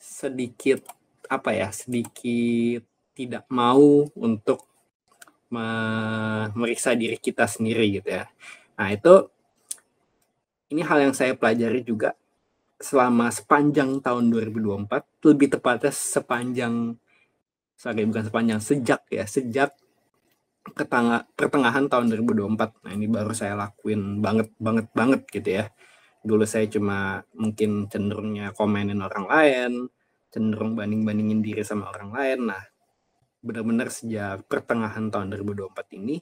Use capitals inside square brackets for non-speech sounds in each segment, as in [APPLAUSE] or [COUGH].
sedikit apa ya sedikit tidak mau untuk memeriksa diri kita sendiri gitu ya. Nah itu ini hal yang saya pelajari juga selama sepanjang tahun 2024 lebih tepatnya sepanjang sorry bukan sepanjang sejak ya sejak ketanga, pertengahan tahun 2024 nah ini baru saya lakuin banget banget banget gitu ya dulu saya cuma mungkin cenderungnya komenin orang lain, cenderung banding-bandingin diri sama orang lain. Nah, benar-benar sejak pertengahan tahun 2024 ini,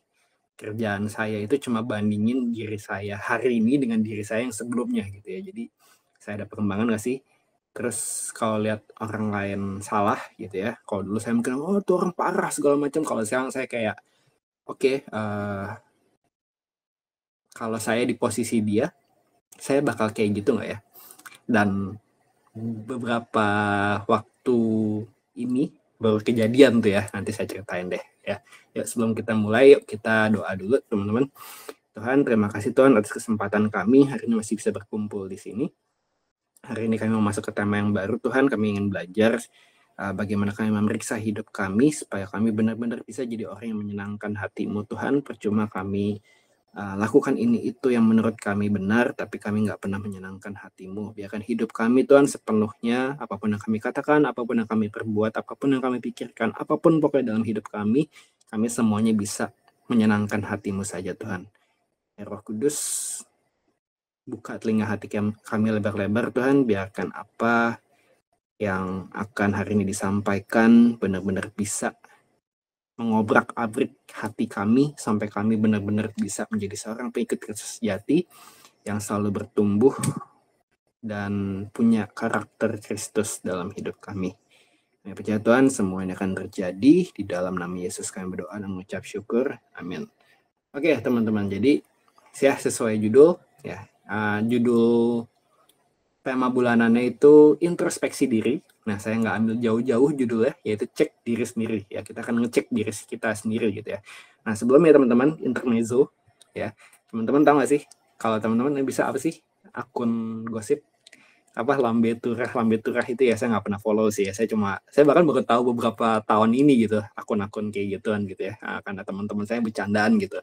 kerjaan saya itu cuma bandingin diri saya hari ini dengan diri saya yang sebelumnya gitu ya. Jadi, saya ada perkembangan gak sih? Terus kalau lihat orang lain salah gitu ya, kalau dulu saya mungkin, oh tuh orang parah segala macam. Kalau sekarang saya kayak, oke, okay, uh, eh, kalau saya di posisi dia, saya bakal kayak gitu nggak ya? Dan beberapa waktu ini baru kejadian tuh ya, nanti saya ceritain deh ya. Yuk sebelum kita mulai, yuk kita doa dulu teman-teman. Tuhan, terima kasih Tuhan atas kesempatan kami hari ini masih bisa berkumpul di sini. Hari ini kami mau masuk ke tema yang baru Tuhan, kami ingin belajar uh, bagaimana kami memeriksa hidup kami supaya kami benar-benar bisa jadi orang yang menyenangkan hatimu Tuhan. Percuma kami Ah, lakukan ini itu yang menurut kami benar, tapi kami nggak pernah menyenangkan hatimu. Biarkan hidup kami Tuhan sepenuhnya, apapun yang kami katakan, apapun yang kami perbuat, apapun yang kami pikirkan, apapun pokoknya dalam hidup kami, kami semuanya bisa menyenangkan hatimu saja Tuhan. Ya, Roh Kudus, buka telinga hati kami lebar-lebar Tuhan, biarkan apa yang akan hari ini disampaikan benar-benar bisa mengobrak-abrik hati kami sampai kami benar-benar bisa menjadi seorang pengikut Kristus sejati yang selalu bertumbuh dan punya karakter Kristus dalam hidup kami. Kami percaya Tuhan semuanya akan terjadi di dalam nama Yesus kami berdoa dan mengucap syukur. Amin. Oke teman-teman jadi ya sesuai judul ya uh, judul tema bulanannya itu introspeksi diri Nah, saya nggak ambil jauh-jauh judulnya, yaitu cek diri sendiri. Ya, kita akan ngecek diri kita sendiri gitu ya. Nah, sebelumnya teman-teman, intermezzo ya. Teman-teman tahu nggak sih, kalau teman-teman bisa apa sih akun gosip apa lambe turah lambe turah itu ya saya nggak pernah follow sih ya saya cuma saya bahkan baru tahu beberapa tahun ini gitu akun-akun kayak gituan gitu ya nah, karena teman-teman saya bercandaan gitu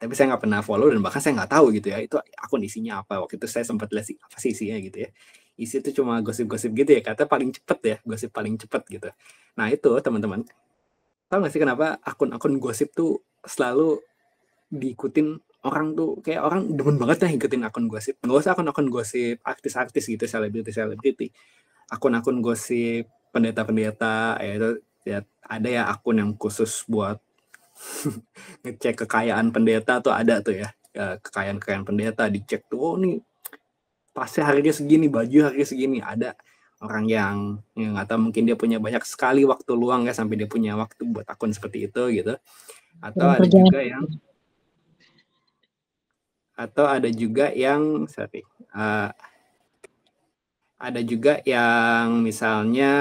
tapi saya nggak pernah follow dan bahkan saya nggak tahu gitu ya itu akun isinya apa waktu itu saya sempat lihat sih apa sih isinya gitu ya isi itu cuma gosip-gosip gitu ya kata paling cepet ya gosip paling cepet gitu nah itu teman-teman tau gak sih kenapa akun-akun gosip tuh selalu diikutin orang tuh kayak orang demen banget ya ikutin akun gosip nggak usah akun-akun gosip artis-artis gitu selebriti selebriti akun-akun gosip pendeta-pendeta ya itu ya, ada ya akun yang khusus buat [LAUGHS] ngecek kekayaan pendeta tuh ada tuh ya, ya kekayaan-kekayaan pendeta dicek tuh oh nih tasnya harganya segini, baju harganya segini. Ada orang yang yang atau mungkin dia punya banyak sekali waktu luang ya sampai dia punya waktu buat akun seperti itu gitu. Atau ada juga yang atau ada juga yang sorry, uh, ada juga yang misalnya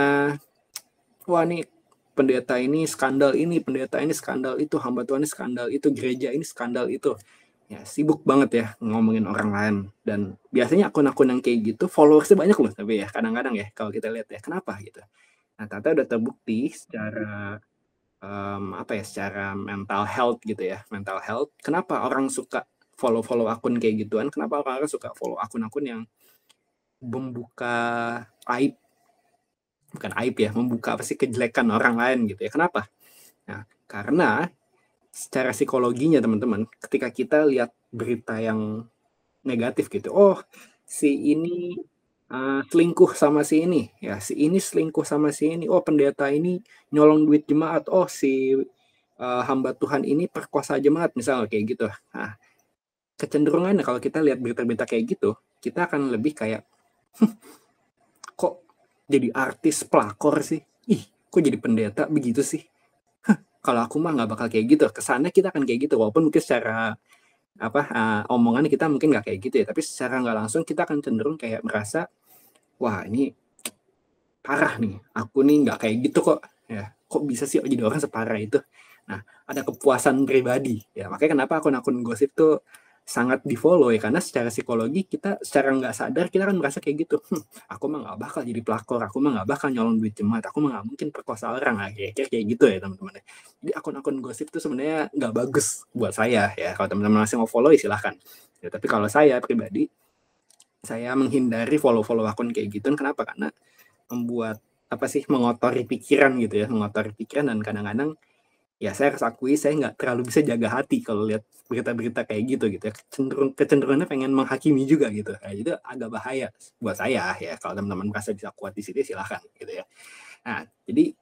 wah nih pendeta ini skandal ini, pendeta ini skandal itu, hamba Tuhan ini skandal itu, gereja ini skandal itu ya sibuk banget ya ngomongin orang lain dan biasanya akun-akun yang kayak gitu followersnya banyak loh tapi ya kadang-kadang ya kalau kita lihat ya kenapa gitu nah ternyata udah terbukti secara um, apa ya secara mental health gitu ya mental health kenapa orang suka follow-follow akun kayak gituan kenapa orang-orang suka follow akun-akun yang membuka aib bukan aib ya membuka apa sih kejelekan orang lain gitu ya kenapa nah karena secara psikologinya teman-teman ketika kita lihat berita yang negatif gitu oh si ini uh, selingkuh sama si ini ya si ini selingkuh sama si ini oh pendeta ini nyolong duit jemaat oh si uh, hamba Tuhan ini perkosa jemaat misalnya kayak gitu nah, kecenderungannya kalau kita lihat berita-berita kayak gitu kita akan lebih kayak kok jadi artis pelakor sih ih kok jadi pendeta begitu sih kalau aku mah nggak bakal kayak gitu kesannya kita akan kayak gitu walaupun mungkin secara apa uh, eh, omongan kita mungkin nggak kayak gitu ya tapi secara nggak langsung kita akan cenderung kayak merasa wah ini parah nih aku nih nggak kayak gitu kok ya kok bisa sih jadi orang separah itu nah ada kepuasan pribadi ya makanya kenapa akun-akun gosip tuh sangat di follow ya karena secara psikologi kita secara nggak sadar kita kan merasa kayak gitu hm, aku mah nggak bakal jadi pelakor aku mah nggak bakal nyolong duit jemaat aku mah nggak mungkin perkosa orang lah kayak kayak gitu ya teman-teman ya. jadi akun-akun gosip itu sebenarnya nggak bagus buat saya ya kalau teman-teman masih mau follow ya silahkan ya tapi kalau saya pribadi saya menghindari follow-follow akun kayak gitu kenapa karena membuat apa sih mengotori pikiran gitu ya mengotori pikiran dan kadang-kadang ya saya harus akui saya nggak terlalu bisa jaga hati kalau lihat berita-berita kayak gitu gitu ya cenderung kecenderungannya pengen menghakimi juga gitu ya nah, itu agak bahaya buat saya ya kalau teman-teman merasa bisa kuat di sini silahkan gitu ya nah jadi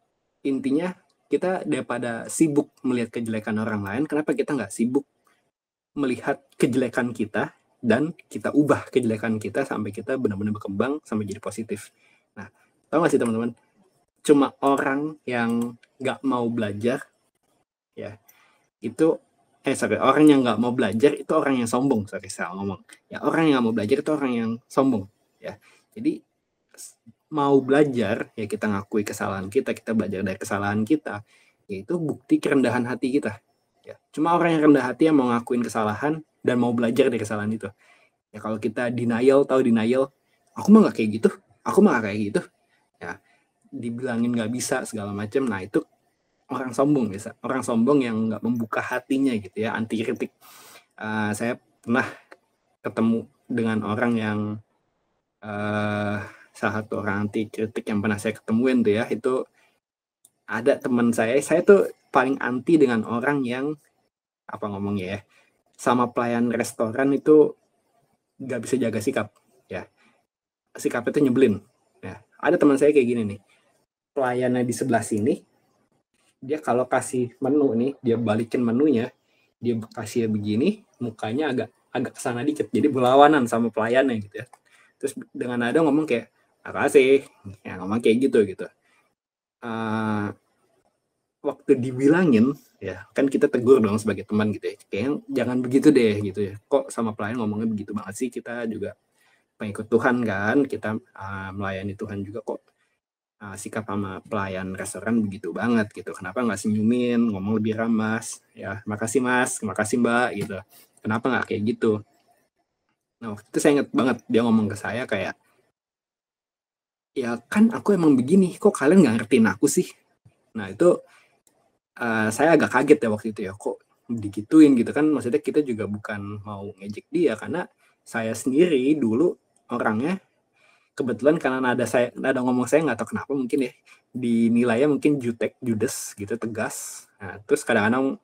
intinya kita daripada sibuk melihat kejelekan orang lain kenapa kita nggak sibuk melihat kejelekan kita dan kita ubah kejelekan kita sampai kita benar-benar berkembang sampai jadi positif nah tahu nggak sih teman-teman cuma orang yang nggak mau belajar ya itu eh sorry orang yang nggak mau belajar itu orang yang sombong sorry saya ngomong ya orang yang nggak mau belajar itu orang yang sombong ya jadi mau belajar ya kita ngakui kesalahan kita kita belajar dari kesalahan kita yaitu bukti kerendahan hati kita ya cuma orang yang rendah hati yang mau ngakuin kesalahan dan mau belajar dari kesalahan itu ya kalau kita denial tahu denial aku mah nggak kayak gitu aku mah gak kayak gitu ya dibilangin nggak bisa segala macam nah itu orang sombong biasa orang sombong yang nggak membuka hatinya gitu ya anti kritik uh, eh, saya pernah ketemu dengan orang yang uh, salah satu orang anti kritik yang pernah saya ketemuin tuh ya itu ada teman saya saya tuh paling anti dengan orang yang apa ngomongnya ya sama pelayan restoran itu nggak bisa jaga sikap ya sikapnya tuh nyebelin ya ada teman saya kayak gini nih pelayannya di sebelah sini dia kalau kasih menu nih dia balikin menunya dia kasih begini mukanya agak agak kesana dikit jadi berlawanan sama pelayannya gitu ya terus dengan ada ngomong kayak sih ya ngomong kayak gitu gitu uh, waktu dibilangin ya kan kita tegur dong sebagai teman gitu ya kayak jangan begitu deh gitu ya kok sama pelayan ngomongnya begitu banget sih kita juga pengikut Tuhan kan kita uh, melayani Tuhan juga kok uh, sikap sama pelayan restoran begitu banget gitu. Kenapa nggak senyumin, ngomong lebih ramah, ya makasih mas, makasih mbak gitu. Kenapa nggak kayak gitu? Nah waktu itu saya inget banget dia ngomong ke saya kayak, ya kan aku emang begini, kok kalian nggak ngertiin aku sih? Nah itu uh, saya agak kaget ya waktu itu ya, kok digituin gitu kan? Maksudnya kita juga bukan mau ngejek dia karena saya sendiri dulu orangnya kebetulan karena nada saya nada ngomong saya nggak tahu kenapa mungkin ya dinilainya mungkin jutek judes gitu tegas nah, terus kadang-kadang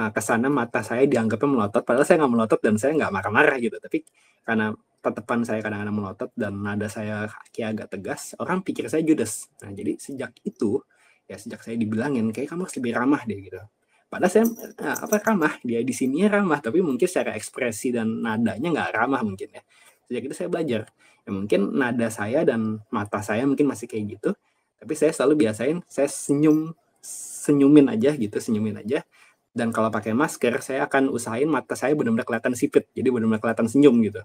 uh, ah, kesana mata saya dianggapnya melotot padahal saya nggak melotot dan saya nggak marah-marah gitu tapi karena tatapan saya kadang-kadang melotot dan nada saya kayak agak tegas orang pikir saya judes nah jadi sejak itu ya sejak saya dibilangin kayak kamu harus lebih ramah deh gitu padahal saya nah, apa ramah dia di sini ramah tapi mungkin secara ekspresi dan nadanya nggak ramah mungkin ya sejak itu saya belajar ya mungkin nada saya dan mata saya mungkin masih kayak gitu tapi saya selalu biasain saya senyum senyumin aja gitu senyumin aja dan kalau pakai masker saya akan usahain mata saya benar-benar kelihatan sipit jadi benar-benar kelihatan senyum gitu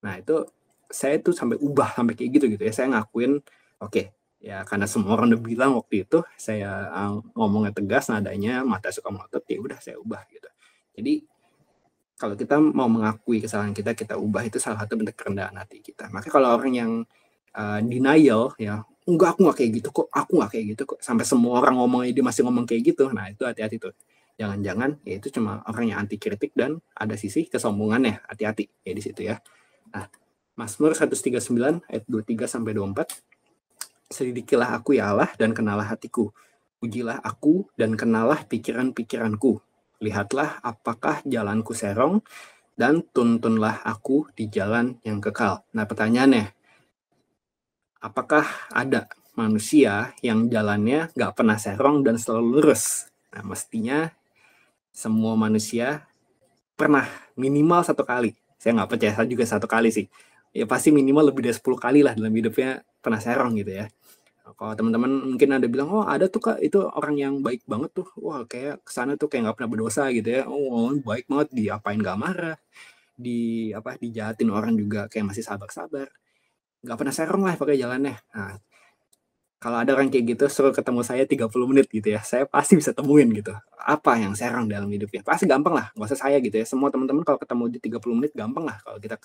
nah itu saya tuh sampai ubah sampai kayak gitu gitu ya saya ngakuin oke okay, ya karena semua orang udah bilang waktu itu saya eh, ngomongnya tegas nadanya mata suka melotot ya udah saya ubah gitu jadi kalau kita mau mengakui kesalahan kita kita ubah itu salah satu bentuk kerendahan hati kita makanya kalau orang yang uh, denial ya enggak aku nggak kayak gitu kok aku nggak kayak gitu kok sampai semua orang ngomong dia masih ngomong kayak gitu nah itu hati-hati tuh jangan-jangan ya itu cuma orang yang anti kritik dan ada sisi kesombongannya hati-hati ya di situ ya nah Mazmur 139 ayat 23 sampai 24 Selidikilah aku ya Allah dan kenalah hatiku ujilah aku dan kenalah pikiran-pikiranku lihatlah apakah jalanku serong, dan tuntunlah aku di jalan yang kekal. Nah pertanyaannya, apakah ada manusia yang jalannya nggak pernah serong dan selalu lurus? Nah mestinya semua manusia pernah minimal satu kali. Saya nggak percaya saya juga satu kali sih. Ya pasti minimal lebih dari 10 kali lah dalam hidupnya pernah serong gitu ya. Nah, kalau teman-teman mungkin ada bilang, oh ada tuh kak, itu orang yang baik banget tuh. Wah kayak kesana tuh kayak nggak pernah berdosa gitu ya. Oh, oh baik banget, diapain gak marah. Di apa dijahatin orang juga kayak masih sabar-sabar. Nggak pernah serong lah pakai jalannya. Nah, kalau ada orang kayak gitu suruh ketemu saya 30 menit gitu ya saya pasti bisa temuin gitu apa yang serang dalam hidupnya pasti gampang lah nggak usah saya gitu ya semua teman-teman kalau ketemu di 30 menit gampang lah kalau kita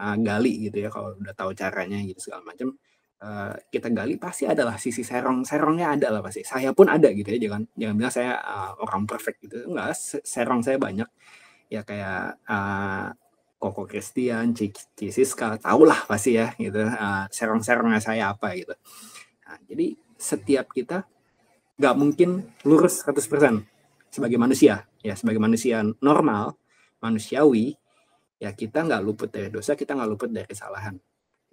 uh, gali gitu ya kalau udah tahu caranya gitu segala macam Eh, kita gali pasti adalah sisi serong-serongnya ada lah pasti. Saya pun ada gitu ya, jangan jangan bilang saya uh, orang perfect gitu. Enggak, serong saya banyak. Ya kayak uh, Koko Christian, Siska, tau lah pasti ya gitu. Uh, serong-serongnya saya apa gitu. Nah, jadi setiap kita nggak mungkin lurus 100% sebagai manusia ya sebagai manusia normal manusiawi ya kita nggak luput dari dosa kita nggak luput dari kesalahan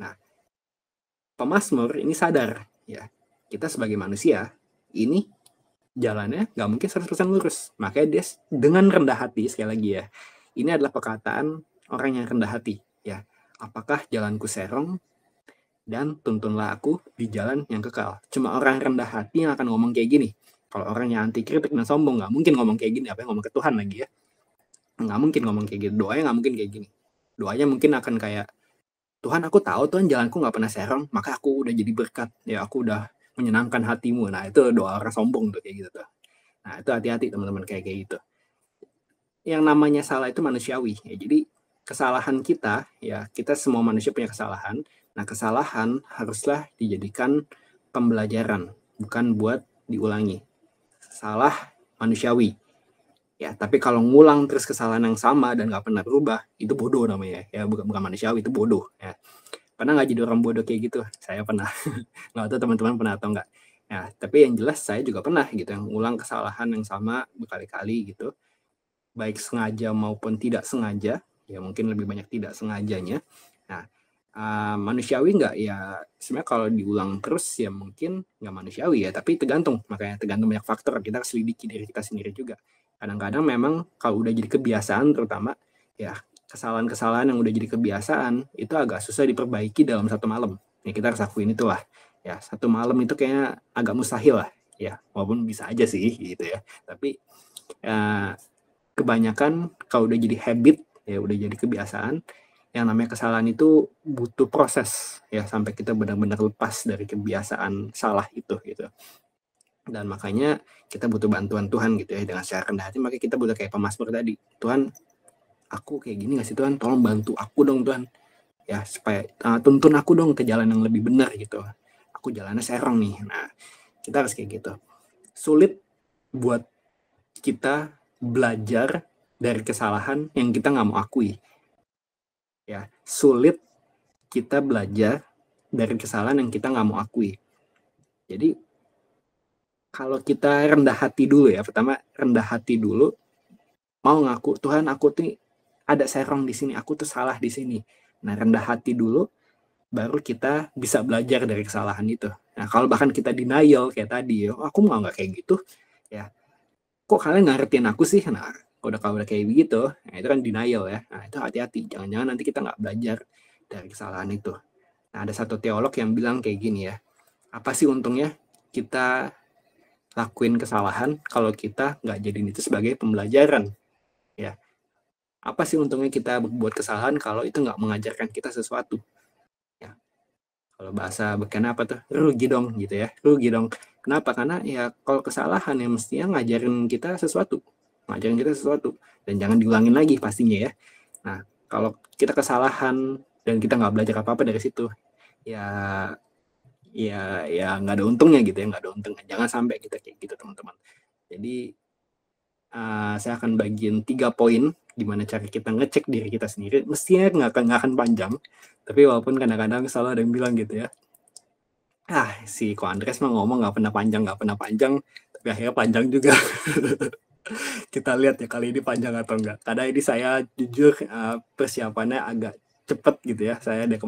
nah Pemasmur ini sadar ya kita sebagai manusia ini jalannya nggak mungkin 100% lurus. Makanya dia dengan rendah hati sekali lagi ya. Ini adalah perkataan orang yang rendah hati ya. Apakah jalanku serong dan tuntunlah aku di jalan yang kekal. Cuma orang rendah hati yang akan ngomong kayak gini. Kalau orang yang anti kritik dan sombong nggak mungkin ngomong kayak gini. Apa yang ngomong ke Tuhan lagi ya? Nggak mungkin ngomong kayak gini. Doanya nggak mungkin kayak gini. Doanya mungkin akan kayak Tuhan aku tahu Tuhan jalanku nggak pernah serong maka aku udah jadi berkat ya aku udah menyenangkan hatimu nah itu doa orang sombong tuh kayak gitu tuh nah itu hati-hati teman-teman kayak kayak gitu yang namanya salah itu manusiawi ya jadi kesalahan kita ya kita semua manusia punya kesalahan nah kesalahan haruslah dijadikan pembelajaran bukan buat diulangi salah manusiawi ya tapi kalau ngulang terus kesalahan yang sama dan nggak pernah berubah itu bodoh namanya ya bukan bukan manusiawi itu bodoh ya pernah nggak jadi orang bodoh kayak gitu saya pernah [LAUGHS] nggak tahu teman-teman pernah atau nggak ya tapi yang jelas saya juga pernah gitu yang ngulang kesalahan yang sama berkali-kali gitu baik sengaja maupun tidak sengaja ya mungkin lebih banyak tidak sengajanya nah uh, manusiawi nggak ya sebenarnya kalau diulang terus ya mungkin nggak manusiawi ya tapi tergantung makanya tergantung banyak faktor kita harus selidiki diri kita sendiri juga kadang-kadang memang kalau udah jadi kebiasaan terutama ya kesalahan-kesalahan yang udah jadi kebiasaan itu agak susah diperbaiki dalam satu malam ya kita harus akuin lah ya satu malam itu kayaknya agak mustahil lah ya walaupun bisa aja sih gitu ya tapi ya, kebanyakan kalau udah jadi habit ya udah jadi kebiasaan yang namanya kesalahan itu butuh proses ya sampai kita benar-benar lepas dari kebiasaan salah itu gitu dan makanya kita butuh bantuan Tuhan gitu ya dengan secara rendah hati makanya kita butuh kayak pemasmur tadi Tuhan aku kayak gini gak sih Tuhan tolong bantu aku dong Tuhan ya supaya uh, tuntun aku dong ke jalan yang lebih benar gitu aku jalannya serong nih nah kita harus kayak gitu sulit buat kita belajar dari kesalahan yang kita nggak mau akui ya sulit kita belajar dari kesalahan yang kita nggak mau akui jadi kalau kita rendah hati dulu ya, pertama rendah hati dulu, mau ngaku Tuhan aku tuh ada serong di sini, aku tuh salah di sini. Nah rendah hati dulu, baru kita bisa belajar dari kesalahan itu. Nah kalau bahkan kita denial kayak tadi, oh, aku mau nggak kayak gitu, ya kok kalian ngertiin aku sih? Nah udah kalau udah kayak begitu, nah, itu kan denial ya. Nah itu hati-hati, jangan-jangan nanti kita nggak belajar dari kesalahan itu. Nah ada satu teolog yang bilang kayak gini ya, apa sih untungnya kita lakuin kesalahan kalau kita nggak jadiin itu sebagai pembelajaran ya apa sih untungnya kita buat kesalahan kalau itu nggak mengajarkan kita sesuatu ya kalau bahasa beken apa tuh rugi dong gitu ya rugi dong kenapa karena ya kalau kesalahan yang mestinya ngajarin kita sesuatu ngajarin kita sesuatu dan jangan diulangin lagi pastinya ya nah kalau kita kesalahan dan kita nggak belajar apa apa dari situ ya ya ya nggak ada untungnya gitu ya nggak ada untungnya jangan sampai kita kayak gitu teman-teman jadi uh, saya akan bagiin tiga poin gimana cara kita ngecek diri kita sendiri mestinya nggak akan nggak akan panjang tapi walaupun kadang-kadang selalu ada yang bilang gitu ya ah si ko Andres mah ngomong nggak pernah panjang nggak pernah panjang tapi akhirnya panjang juga [LAUGHS] kita lihat ya kali ini panjang atau enggak karena ini saya jujur uh, persiapannya agak cepet gitu ya saya dari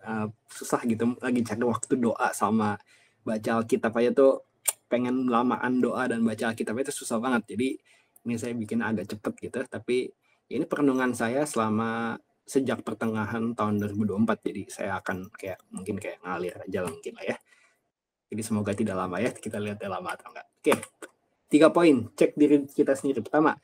Eh, susah gitu lagi cari waktu doa sama baca Alkitab aja tuh pengen lamaan doa dan baca Alkitab itu susah banget jadi ini saya bikin agak cepet gitu tapi ya ini perenungan saya selama sejak pertengahan tahun 2024 jadi saya akan kayak mungkin kayak ngalir aja lah mungkin lah ya jadi semoga tidak lama ya kita lihat ya lama atau enggak oke tiga poin cek diri kita sendiri pertama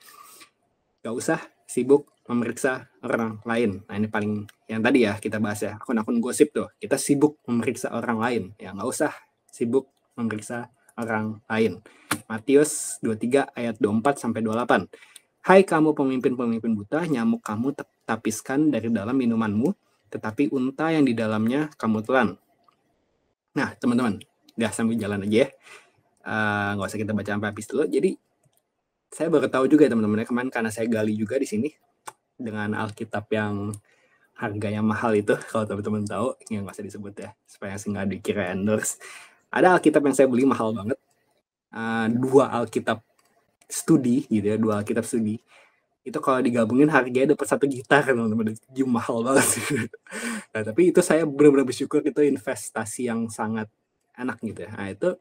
gak usah sibuk memeriksa orang lain. Nah ini paling yang tadi ya kita bahas ya akun-akun gosip tuh. Kita sibuk memeriksa orang lain. Ya nggak usah sibuk memeriksa orang lain. Matius 23 ayat 24 sampai 28. Hai kamu pemimpin-pemimpin buta, nyamuk kamu tapiskan dari dalam minumanmu, tetapi unta yang di dalamnya kamu telan. Nah, teman-teman, udah sambil jalan aja ya. Eh, nggak uh, usah kita baca sampai habis dulu. Jadi, saya baru tahu juga ya teman-teman, ya. kemarin karena saya gali juga di sini, dengan Alkitab yang harganya mahal itu [LAUGHS] kalau teman-teman tahu yang nggak usah disebut ya supaya nggak dikira endorse ada Alkitab yang saya beli mahal banget uh, dua Alkitab studi gitu ya dua Alkitab studi itu kalau digabungin harganya dapat satu gitar teman-teman mahal banget [LAUGHS] nah, tapi itu saya benar-benar bersyukur itu investasi yang sangat enak gitu ya nah, itu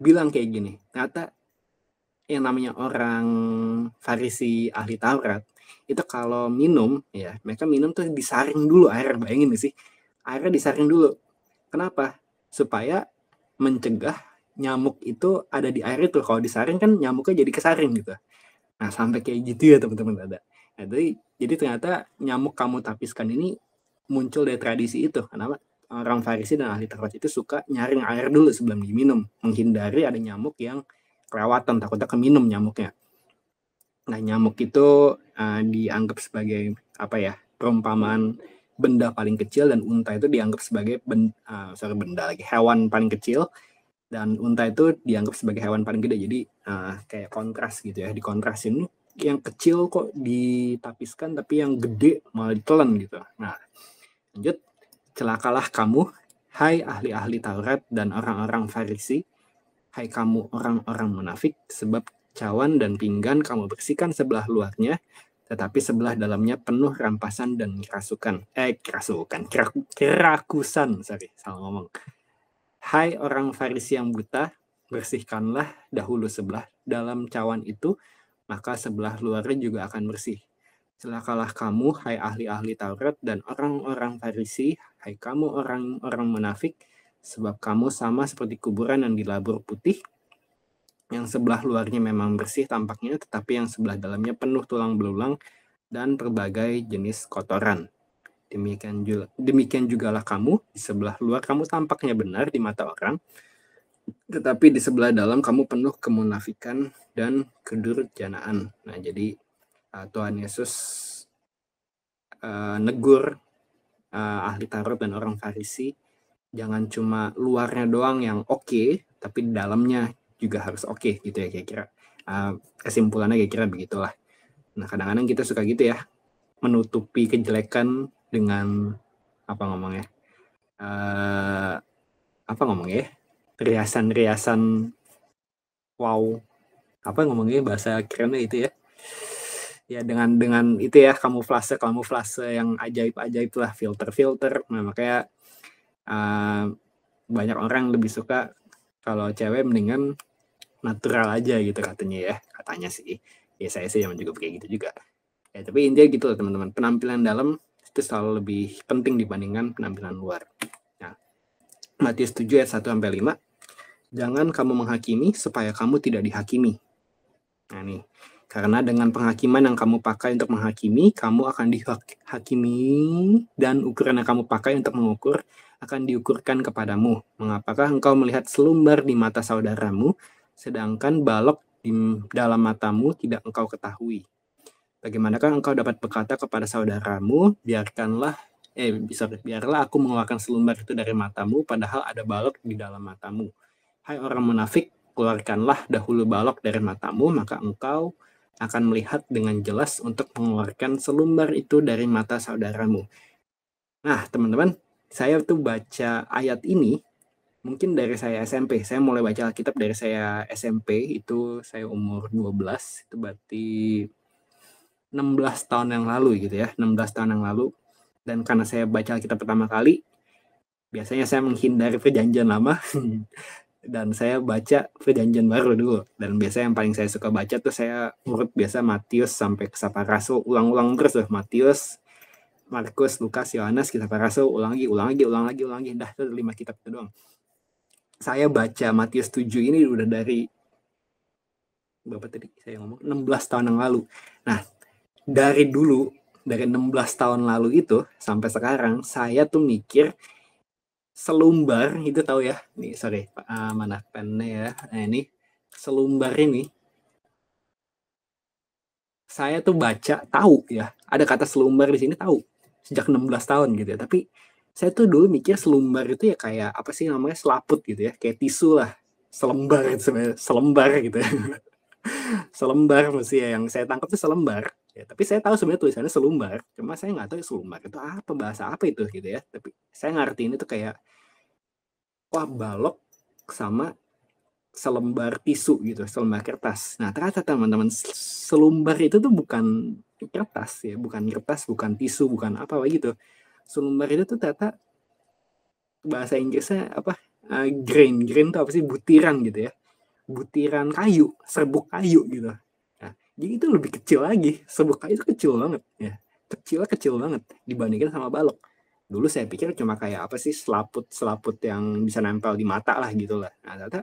bilang kayak gini ternyata yang namanya orang Farisi ahli Taurat itu kalau minum ya mereka minum tuh disaring dulu air bayangin sih airnya disaring dulu kenapa supaya mencegah nyamuk itu ada di air itu kalau disaring kan nyamuknya jadi kesaring gitu nah sampai kayak gitu ya teman-teman ada nah, jadi jadi ternyata nyamuk kamu tapiskan ini muncul dari tradisi itu kenapa orang Farisi dan ahli Taurat itu suka nyaring air dulu sebelum diminum menghindari ada nyamuk yang kelewatan takutnya keminum nyamuknya Nah, nyamuk itu uh, dianggap sebagai apa ya? perumpamaan benda paling kecil dan unta itu dianggap sebagai ben, uh, sorry, benda lagi hewan paling kecil dan unta itu dianggap sebagai hewan paling gede. Jadi uh, kayak kontras gitu ya, di dikontrasin yang kecil kok ditapiskan tapi yang gede malah ditelan gitu. Nah, lanjut celakalah kamu, hai ahli-ahli Taurat dan orang-orang Farisi, hai kamu orang-orang munafik sebab cawan dan pinggan kamu bersihkan sebelah luarnya, tetapi sebelah dalamnya penuh rampasan dan kerasukan. Eh, kerasukan, kerakusan, sorry, salah ngomong. Hai orang Farisi yang buta, bersihkanlah dahulu sebelah dalam cawan itu, maka sebelah luarnya juga akan bersih. Celakalah kamu, hai ahli-ahli Taurat dan orang-orang Farisi, hai kamu orang-orang munafik, sebab kamu sama seperti kuburan yang dilabur putih, yang sebelah luarnya memang bersih tampaknya, tetapi yang sebelah dalamnya penuh tulang belulang dan berbagai jenis kotoran. Demikian juga, demikian juga lah kamu, di sebelah luar kamu tampaknya benar di mata orang, tetapi di sebelah dalam kamu penuh kemunafikan dan kedurjanaan. Nah, jadi uh, Tuhan Yesus uh, negur uh, ahli tarot dan orang Farisi, jangan cuma luarnya doang yang oke, okay, tapi dalamnya juga harus oke okay, gitu ya kira-kira. Uh, kesimpulannya kira-kira begitulah. Nah kadang-kadang kita suka gitu ya menutupi kejelekan dengan apa ngomongnya? Uh, apa ngomongnya? Ya, riasan-riasan wow apa ngomongnya bahasa kerennya itu ya ya dengan dengan itu ya kamuflase kamuflase yang ajaib ajaib lah filter filter nah makanya uh, banyak orang lebih suka kalau cewek mendingan natural aja gitu katanya ya katanya sih ya saya sih yang juga kayak gitu juga ya tapi intinya gitu loh teman-teman penampilan dalam itu selalu lebih penting dibandingkan penampilan luar nah Matius 7 ayat 1 sampai 5 jangan kamu menghakimi supaya kamu tidak dihakimi nah nih karena dengan penghakiman yang kamu pakai untuk menghakimi, kamu akan dihakimi dan ukuran yang kamu pakai untuk mengukur akan diukurkan kepadamu. Mengapakah engkau melihat selumbar di mata saudaramu, sedangkan balok di dalam matamu tidak engkau ketahui? Bagaimanakah engkau dapat berkata kepada saudaramu, biarkanlah, eh bisa biarlah aku mengeluarkan selumbar itu dari matamu, padahal ada balok di dalam matamu. Hai orang munafik, keluarkanlah dahulu balok dari matamu, maka engkau akan melihat dengan jelas untuk mengeluarkan selumbar itu dari mata saudaramu. Nah, teman-teman, saya tuh baca ayat ini mungkin dari saya SMP. Saya mulai baca Alkitab dari saya SMP, itu saya umur 12, itu berarti 16 tahun yang lalu gitu ya, 16 tahun yang lalu. Dan karena saya baca Alkitab pertama kali, biasanya saya menghindari perjanjian lama [LAUGHS] dan saya baca perjanjian baru dulu. Dan biasanya yang paling saya suka baca tuh saya urut biasa Matius sampai ke Sapa Rasul, ulang-ulang terus tuh Matius, Markus, Lukas, Yohanes, kita para rasul, ulang lagi, ulang lagi, ulang lagi, ulang lagi. Dah, itu lima kitab itu doang. Saya baca Matius 7 ini udah dari berapa tadi saya ngomong 16 tahun yang lalu. Nah, dari dulu dari 16 tahun lalu itu sampai sekarang saya tuh mikir selumbar itu tahu ya. Nih, sorry, uh, mana pennya ya. Nah, ini selumbar ini saya tuh baca tahu ya. Ada kata selumbar di sini tahu sejak 16 tahun gitu ya. Tapi saya tuh dulu mikir selumbar itu ya kayak apa sih namanya selaput gitu ya, kayak tisu lah. Selembar gitu sebenarnya, selembar gitu ya. [LAUGHS] selembar mesti ya yang saya tangkap tuh selembar. Ya, tapi saya tahu sebenarnya tulisannya selumbar, cuma saya nggak tahu ya selumbar itu apa bahasa apa itu gitu ya. Tapi saya ngerti ini tuh kayak wah balok sama selembar tisu gitu, selembar kertas. Nah ternyata teman-teman selembar itu tuh bukan kertas ya, bukan kertas, bukan tisu, bukan apa apa gitu. Selembar itu tuh ternyata bahasa Inggrisnya apa? Uh, grain, grain tuh apa sih? Butiran gitu ya, butiran kayu, serbuk kayu gitu. Nah, jadi itu lebih kecil lagi, serbuk kayu itu kecil banget ya, kecil kecil banget Dibandingkan sama balok dulu saya pikir cuma kayak apa sih selaput selaput yang bisa nempel di mata lah gitu lah nah ternyata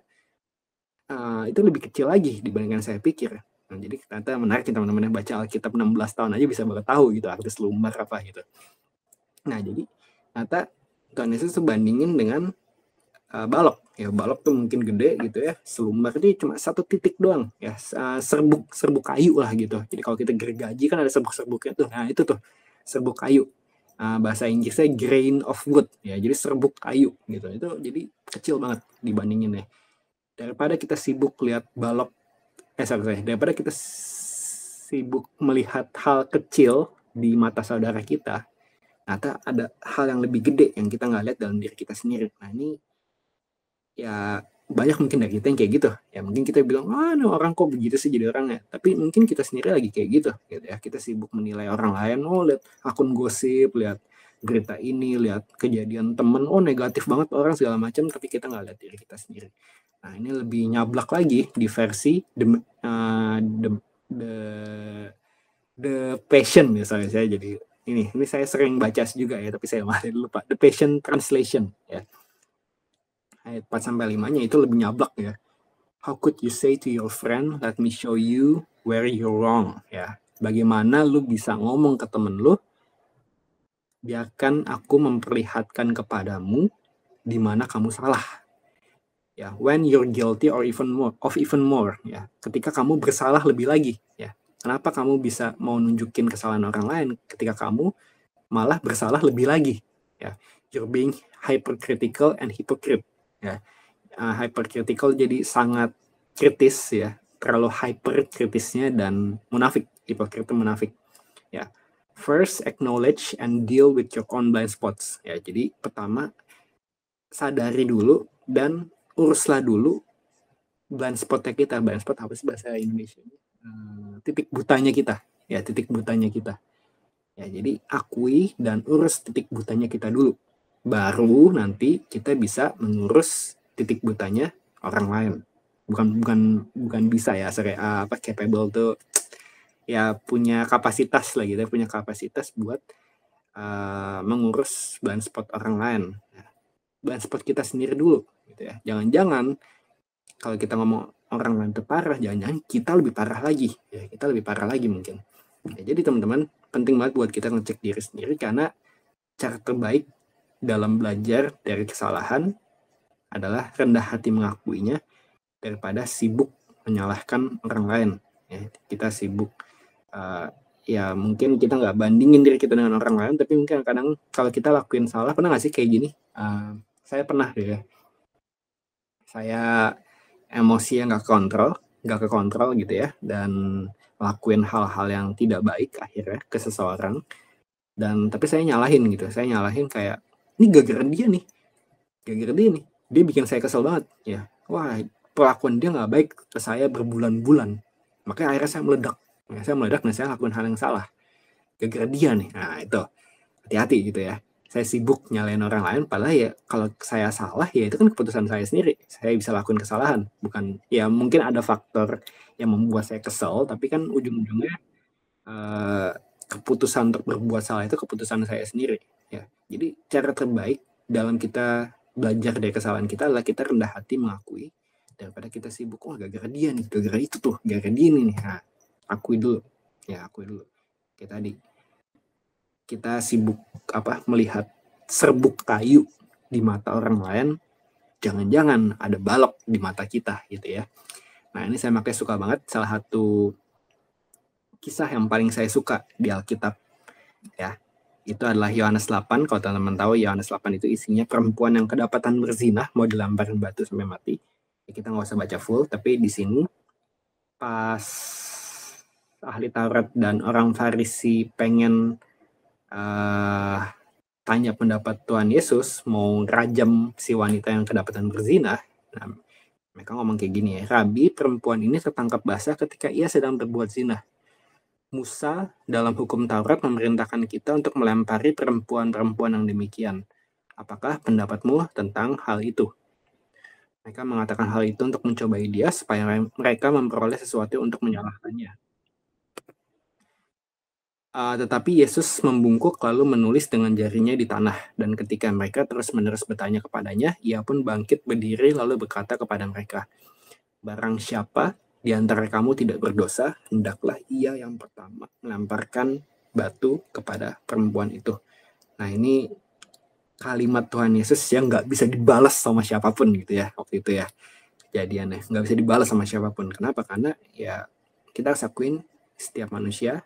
Eh, itu lebih kecil lagi dibandingkan saya pikir. Nah, jadi ternyata menarik teman-teman yang baca Alkitab 16 tahun aja bisa baru tahu gitu artis lumbar apa gitu. Nah jadi ternyata Tuhan Yesus sebandingin dengan uh, balok ya balok tuh mungkin gede gitu ya selumbar itu cuma satu titik doang ya eh, serbuk serbuk kayu lah gitu jadi kalau kita gergaji kan ada serbuk serbuknya tuh nah itu tuh serbuk kayu uh, bahasa Inggrisnya grain of wood ya jadi serbuk kayu gitu itu jadi kecil banget dibandingin ya daripada kita sibuk lihat balok eh sorry, daripada kita sibuk melihat hal kecil di mata saudara kita ternyata ada hal yang lebih gede yang kita nggak lihat dalam diri kita sendiri nah ini ya banyak mungkin dari kita yang kayak gitu ya mungkin kita bilang ah ini orang kok begitu sih jadi orangnya tapi mungkin kita sendiri lagi kayak gitu gitu ya kita sibuk menilai orang lain oh lihat akun gosip lihat berita ini lihat kejadian temen oh negatif banget orang segala macam tapi kita nggak lihat diri kita sendiri Nah, ini lebih nyablak lagi di versi the, uh, the, the, the Passion misalnya saya jadi ini ini saya sering baca juga ya tapi saya masih lupa The Passion Translation ya. Ayat 4 sampai 5-nya itu lebih nyablak ya. How could you say to your friend, let me show you where you're wrong ya. Bagaimana lu bisa ngomong ke temen lu biarkan aku memperlihatkan kepadamu di mana kamu salah ya when you're guilty or even more of even more ya ketika kamu bersalah lebih lagi ya kenapa kamu bisa mau nunjukin kesalahan orang lain ketika kamu malah bersalah lebih lagi ya you're being hypercritical and hypocrite ya uh, hypercritical jadi sangat kritis ya terlalu hyperkritisnya dan munafik hipokrit munafik ya first acknowledge and deal with your own blind spots ya jadi pertama sadari dulu dan uruslah dulu blind spotnya kita blind spot apa sih bahasa Indonesia hmm, titik butanya kita ya titik butanya kita ya jadi akui dan urus titik butanya kita dulu baru nanti kita bisa mengurus titik butanya orang lain bukan bukan bukan bisa ya sorry, ah, apa capable tuh ya punya kapasitas lah gitu ya, punya kapasitas buat uh, mengurus blind spot orang lain nah, blind spot kita sendiri dulu gitu ya jangan-jangan kalau kita ngomong orang lain terparah jangan-jangan kita lebih parah lagi ya kita lebih parah lagi mungkin ya, jadi teman-teman penting banget buat kita ngecek diri sendiri karena cara terbaik dalam belajar dari kesalahan adalah rendah hati mengakuinya daripada sibuk menyalahkan orang lain ya, kita sibuk uh, ya mungkin kita nggak bandingin diri kita dengan orang lain tapi mungkin kadang kalau kita lakuin salah pernah nggak sih kayak gini uh, saya pernah gitu ya saya emosi yang nggak kontrol nggak ke kontrol gitu ya dan lakuin hal-hal yang tidak baik akhirnya ke seseorang dan tapi saya nyalahin gitu saya nyalahin kayak ini gara dia nih gara dia nih dia bikin saya kesel banget ya wah perlakuan dia nggak baik ke saya berbulan-bulan makanya akhirnya saya meledak nah, saya meledak dan saya lakukan hal yang salah gara dia nih nah itu hati-hati gitu ya saya sibuk nyalain orang lain padahal ya kalau saya salah ya itu kan keputusan saya sendiri saya bisa lakukan kesalahan bukan ya mungkin ada faktor yang membuat saya kesel tapi kan ujung-ujungnya uh, keputusan untuk berbuat salah itu keputusan saya sendiri ya jadi cara terbaik dalam kita belajar dari kesalahan kita adalah kita rendah hati mengakui daripada kita sibuk oh gara-gara dia nih gara-gara itu tuh gara-gara dia nih nah, akui dulu ya akui dulu kayak tadi kita sibuk apa melihat serbuk kayu di mata orang lain, jangan-jangan ada balok di mata kita gitu ya. Nah ini saya makanya suka banget salah satu kisah yang paling saya suka di Alkitab ya itu adalah Yohanes 8 kalau teman-teman tahu Yohanes 8 itu isinya perempuan yang kedapatan berzinah mau dilambarin batu sampai mati ya, kita nggak usah baca full tapi di sini pas ahli Taurat dan orang Farisi pengen uh, tanya pendapat Tuhan Yesus mau rajam si wanita yang kedapatan berzina. Nah, mereka ngomong kayak gini ya, Rabi perempuan ini tertangkap basah ketika ia sedang berbuat zina. Musa dalam hukum Taurat memerintahkan kita untuk melempari perempuan-perempuan yang demikian. Apakah pendapatmu tentang hal itu? Mereka mengatakan hal itu untuk mencobai dia supaya mereka memperoleh sesuatu untuk menyalahkannya. Uh, tetapi Yesus membungkuk lalu menulis dengan jarinya di tanah. Dan ketika mereka terus-menerus bertanya kepadanya, ia pun bangkit berdiri lalu berkata kepada mereka, Barang siapa di antara kamu tidak berdosa, hendaklah ia yang pertama melamparkan batu kepada perempuan itu. Nah ini kalimat Tuhan Yesus yang nggak bisa dibalas sama siapapun gitu ya waktu itu ya kejadiannya nggak bisa dibalas sama siapapun kenapa karena ya kita harus akuin setiap manusia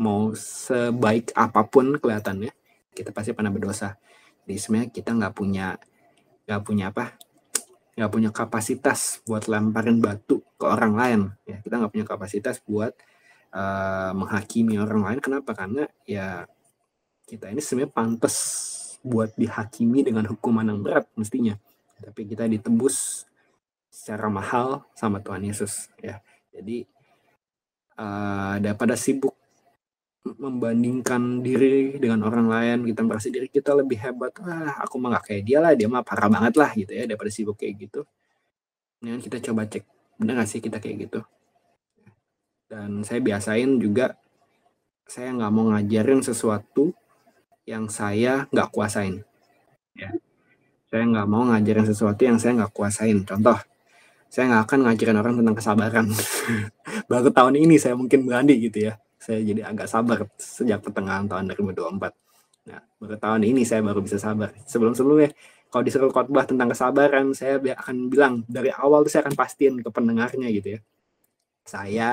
mau sebaik apapun kelihatannya kita pasti pernah berdosa di sebenarnya kita nggak punya nggak punya apa nggak punya kapasitas buat lemparin batu ke orang lain ya kita nggak punya kapasitas buat uh, menghakimi orang lain kenapa karena ya kita ini sebenarnya pantas buat dihakimi dengan hukuman yang berat mestinya tapi kita ditebus secara mahal sama Tuhan Yesus ya jadi uh, daripada sibuk membandingkan diri dengan orang lain kita gitu. merasa diri kita lebih hebat ah aku mah gak kayak dia lah dia mah parah banget lah gitu ya daripada sibuk kayak gitu dengan kita coba cek bener gak sih kita kayak gitu dan saya biasain juga saya nggak mau ngajarin sesuatu yang saya nggak kuasain ya saya nggak mau ngajarin sesuatu yang saya nggak kuasain contoh saya nggak akan ngajarin orang tentang kesabaran [LAUGHS] baru tahun ini saya mungkin berani gitu ya saya jadi agak sabar sejak pertengahan tahun 2024. Nah, baru tahun ini saya baru bisa sabar. Sebelum-sebelumnya, kalau disuruh khotbah tentang kesabaran, saya akan bilang dari awal tuh saya akan pastiin ke pendengarnya gitu ya. Saya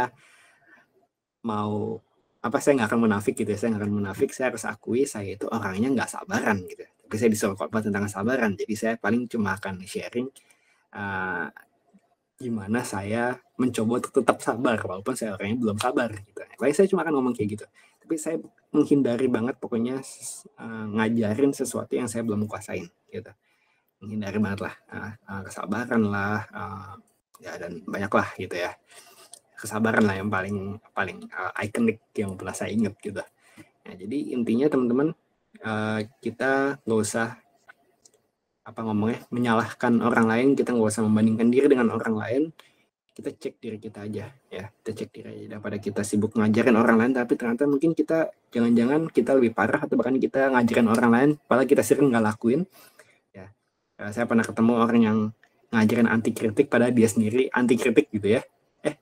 mau apa saya nggak akan menafik gitu ya saya nggak akan menafik saya harus akui saya itu orangnya nggak sabaran gitu ya. tapi saya disuruh khotbah tentang kesabaran jadi saya paling cuma akan sharing eh, gimana saya mencoba untuk tetap sabar walaupun saya orangnya belum sabar gitu. Baik saya cuma akan ngomong kayak gitu. Tapi saya menghindari banget pokoknya uh, ngajarin sesuatu yang saya belum kuasain gitu. Menghindari banget lah uh, uh, kesabaran lah uh, ya dan banyak lah gitu ya. Kesabaran lah yang paling paling uh, ikonik yang pernah saya ingat gitu. Nah, jadi intinya teman-teman uh, kita nggak usah apa ngomongnya menyalahkan orang lain kita nggak usah membandingkan diri dengan orang lain kita cek diri kita aja ya kita cek diri aja daripada kita sibuk ngajarin orang lain tapi ternyata mungkin kita jangan-jangan kita lebih parah atau bahkan kita ngajarin orang lain padahal kita sering nggak lakuin ya eh, saya pernah ketemu orang yang ngajarin anti kritik pada dia sendiri anti kritik gitu ya eh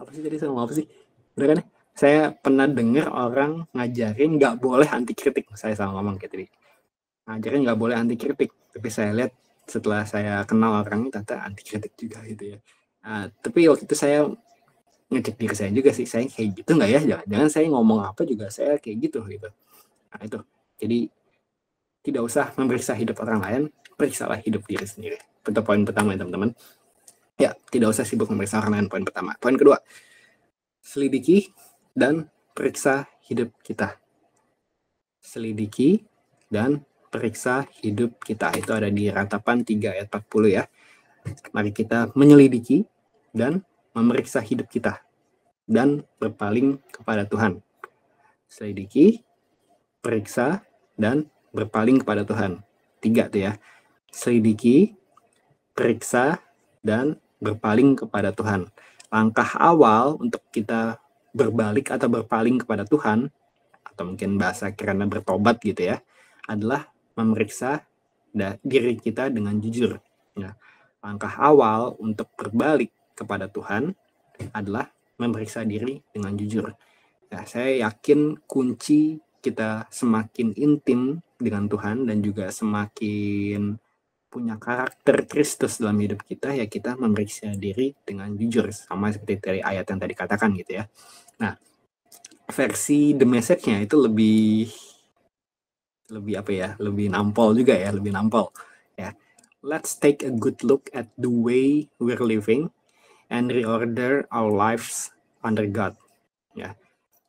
apa sih tadi saya apa sih udah kan saya pernah dengar orang ngajarin nggak boleh anti kritik saya sama ngomong kayak tadi Nah, jadi nggak boleh anti kritik. Tapi saya lihat setelah saya kenal orang tata anti kritik juga gitu ya. Nah, tapi waktu itu saya ngecek diri saya juga sih, saya kayak gitu nggak ya? Jangan, jangan saya ngomong apa juga saya kayak gitu gitu. Nah itu, jadi tidak usah memeriksa hidup orang lain, periksalah hidup diri sendiri. Itu poin pertama ya teman-teman. Ya, tidak usah sibuk memeriksa orang lain, poin pertama. Poin kedua, selidiki dan periksa hidup kita. Selidiki dan periksa hidup kita. Itu ada di ratapan 3 ayat 40 ya. Mari kita menyelidiki dan memeriksa hidup kita dan berpaling kepada Tuhan. Selidiki, periksa, dan berpaling kepada Tuhan. Tiga tuh ya. Selidiki, periksa, dan berpaling kepada Tuhan. Langkah awal untuk kita berbalik atau berpaling kepada Tuhan, atau mungkin bahasa karena bertobat gitu ya, adalah memeriksa diri kita dengan jujur. Ya. Langkah awal untuk berbalik kepada Tuhan adalah memeriksa diri dengan jujur. Nah, saya yakin kunci kita semakin intim dengan Tuhan dan juga semakin punya karakter Kristus dalam hidup kita ya kita memeriksa diri dengan jujur sama seperti dari ayat yang tadi katakan gitu ya. Nah, versi the message-nya itu lebih lebih apa ya lebih nampol juga ya lebih nampol ya let's take a good look at the way we're living and reorder our lives under God ya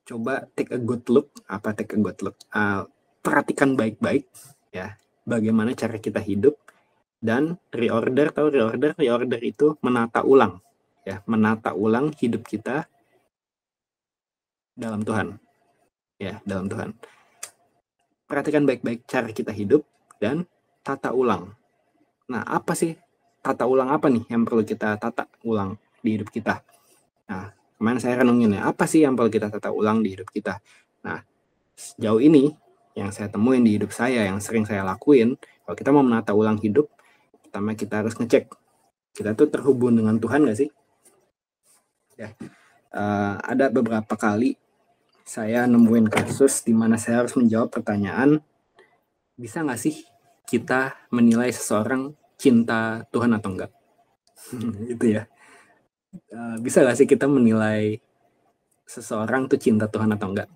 coba take a good look apa take a good look uh, perhatikan baik-baik ya bagaimana cara kita hidup dan reorder atau reorder reorder itu menata ulang ya menata ulang hidup kita dalam Tuhan ya dalam Tuhan perhatikan baik-baik cara kita hidup dan tata ulang. Nah, apa sih tata ulang apa nih yang perlu kita tata ulang di hidup kita? Nah, kemarin saya renungin ya, apa sih yang perlu kita tata ulang di hidup kita? Nah, sejauh ini yang saya temuin di hidup saya, yang sering saya lakuin, kalau kita mau menata ulang hidup, pertama kita harus ngecek, kita tuh terhubung dengan Tuhan gak sih? Ya, uh, ada beberapa kali saya nemuin kasus di mana saya harus menjawab pertanyaan, bisa nggak sih kita menilai seseorang cinta Tuhan atau enggak? gitu [LAUGHS] ya. Eh, bisa nggak sih kita menilai seseorang tuh cinta Tuhan atau enggak?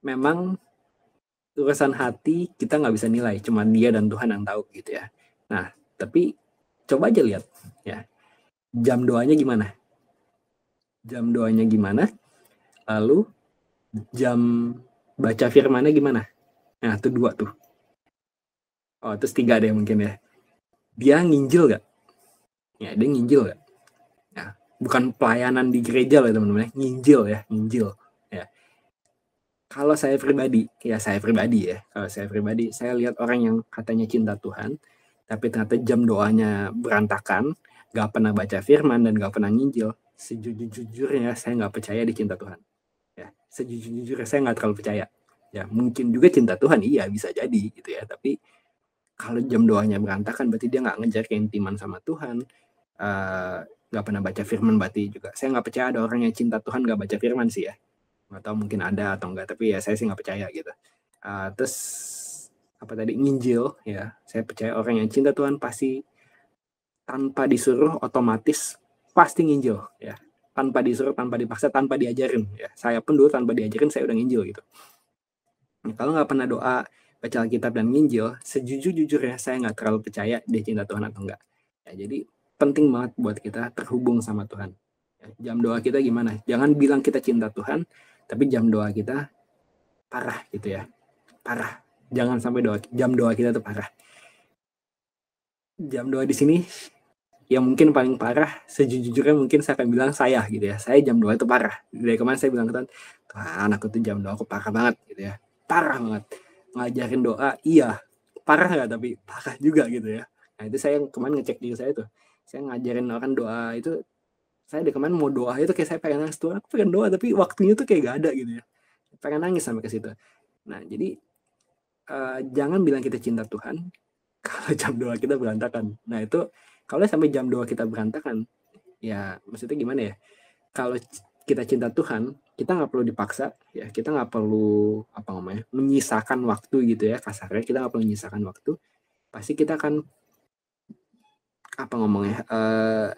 Memang urusan hati kita nggak bisa nilai, cuma dia dan Tuhan yang tahu gitu ya. Nah, tapi coba aja lihat ya. Jam doanya gimana? Jam doanya gimana? Lalu jam baca firmannya gimana? Nah, itu dua tuh. Oh, terus tiga deh mungkin ya. Dia nginjil gak? Ya, dia nginjil gak? Ya, bukan pelayanan di gereja loh teman-teman. Ya. Nginjil ya, nginjil. Ya. Kalau saya pribadi, ya saya pribadi ya. Kalau saya pribadi, saya lihat orang yang katanya cinta Tuhan, tapi ternyata jam doanya berantakan, gak pernah baca firman dan gak pernah nginjil. sejujurnya saya gak percaya di cinta Tuhan sejujurnya saya nggak terlalu percaya ya mungkin juga cinta Tuhan iya bisa jadi gitu ya tapi kalau jam doanya berantakan berarti dia nggak ngejar keintiman sama Tuhan eh, nggak uh, pernah baca firman berarti juga saya nggak percaya ada orang yang cinta Tuhan nggak baca firman sih ya nggak tahu mungkin ada atau enggak tapi ya saya sih nggak percaya gitu uh, terus apa tadi nginjil ya saya percaya orang yang cinta Tuhan pasti tanpa disuruh otomatis pasti nginjil ya tanpa disuruh, tanpa dipaksa, tanpa diajarin. Ya, saya pun dulu tanpa diajarin saya udah nginjil gitu. Nah, kalau nggak pernah doa, baca Alkitab dan nginjil, sejujur-jujurnya saya nggak terlalu percaya dia cinta Tuhan atau enggak. Ya, jadi penting banget buat kita terhubung sama Tuhan. Ya, jam doa kita gimana? Jangan bilang kita cinta Tuhan, tapi jam doa kita parah gitu ya. Parah. Jangan sampai doa jam doa kita tuh parah. Jam doa di sini yang mungkin paling parah sejujurnya mungkin saya akan bilang saya gitu ya saya jam 2 itu parah dari kemarin saya bilang ke Tuhan Tuhan tuh jam 2 aku parah banget gitu ya parah banget ngajarin doa iya parah nggak tapi parah juga gitu ya nah itu saya kemarin ngecek diri saya tuh saya ngajarin orang doa itu saya dari kemarin mau doa itu kayak saya pengen nangis tuh aku pengen doa tapi waktunya tuh kayak gak ada gitu ya pengen nangis sampai ke situ nah jadi uh, jangan bilang kita cinta Tuhan [LAUGHS] kalau jam doa kita berantakan nah itu kalau sampai jam 2 kita berantakan ya maksudnya gimana ya kalau kita cinta Tuhan kita nggak perlu dipaksa ya kita nggak perlu apa namanya menyisakan waktu gitu ya kasarnya kita nggak perlu menyisakan waktu pasti kita akan apa ngomongnya eh,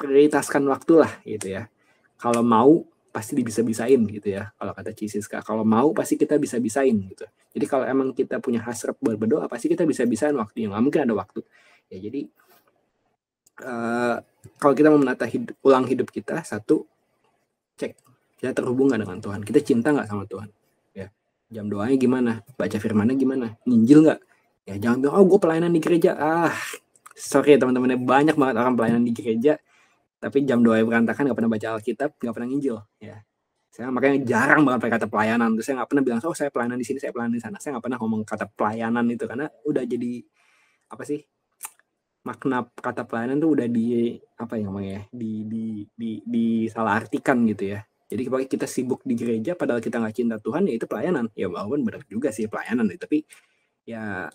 prioritaskan waktu lah gitu ya kalau mau pasti bisa bisain gitu ya kalau kata Cisiska kalau mau pasti kita bisa bisain gitu jadi kalau emang kita punya hasrat berbeda, berdoa pasti kita bisa bisain yang nggak mungkin ada waktu ya jadi uh, kalau kita mau menata hidup, ulang hidup kita satu cek kita terhubung nggak dengan Tuhan kita cinta nggak sama Tuhan ya jam doanya gimana baca firmannya gimana ninjil nggak ya jangan bilang oh gue pelayanan di gereja ah sorry ya, teman temannya banyak banget orang pelayanan di gereja tapi jam doa berantakan nggak pernah baca Alkitab nggak pernah nginjil ya saya makanya jarang banget pakai kata pelayanan terus saya nggak pernah bilang oh saya pelayanan di sini saya pelayanan di sana saya nggak pernah ngomong kata pelayanan itu karena udah jadi apa sih makna kata pelayanan tuh udah di apa yang namanya di di di salah artikan gitu ya jadi kalau kita sibuk di gereja padahal kita nggak cinta Tuhan ya itu pelayanan ya walaupun benar juga sih pelayanan ya, tapi ya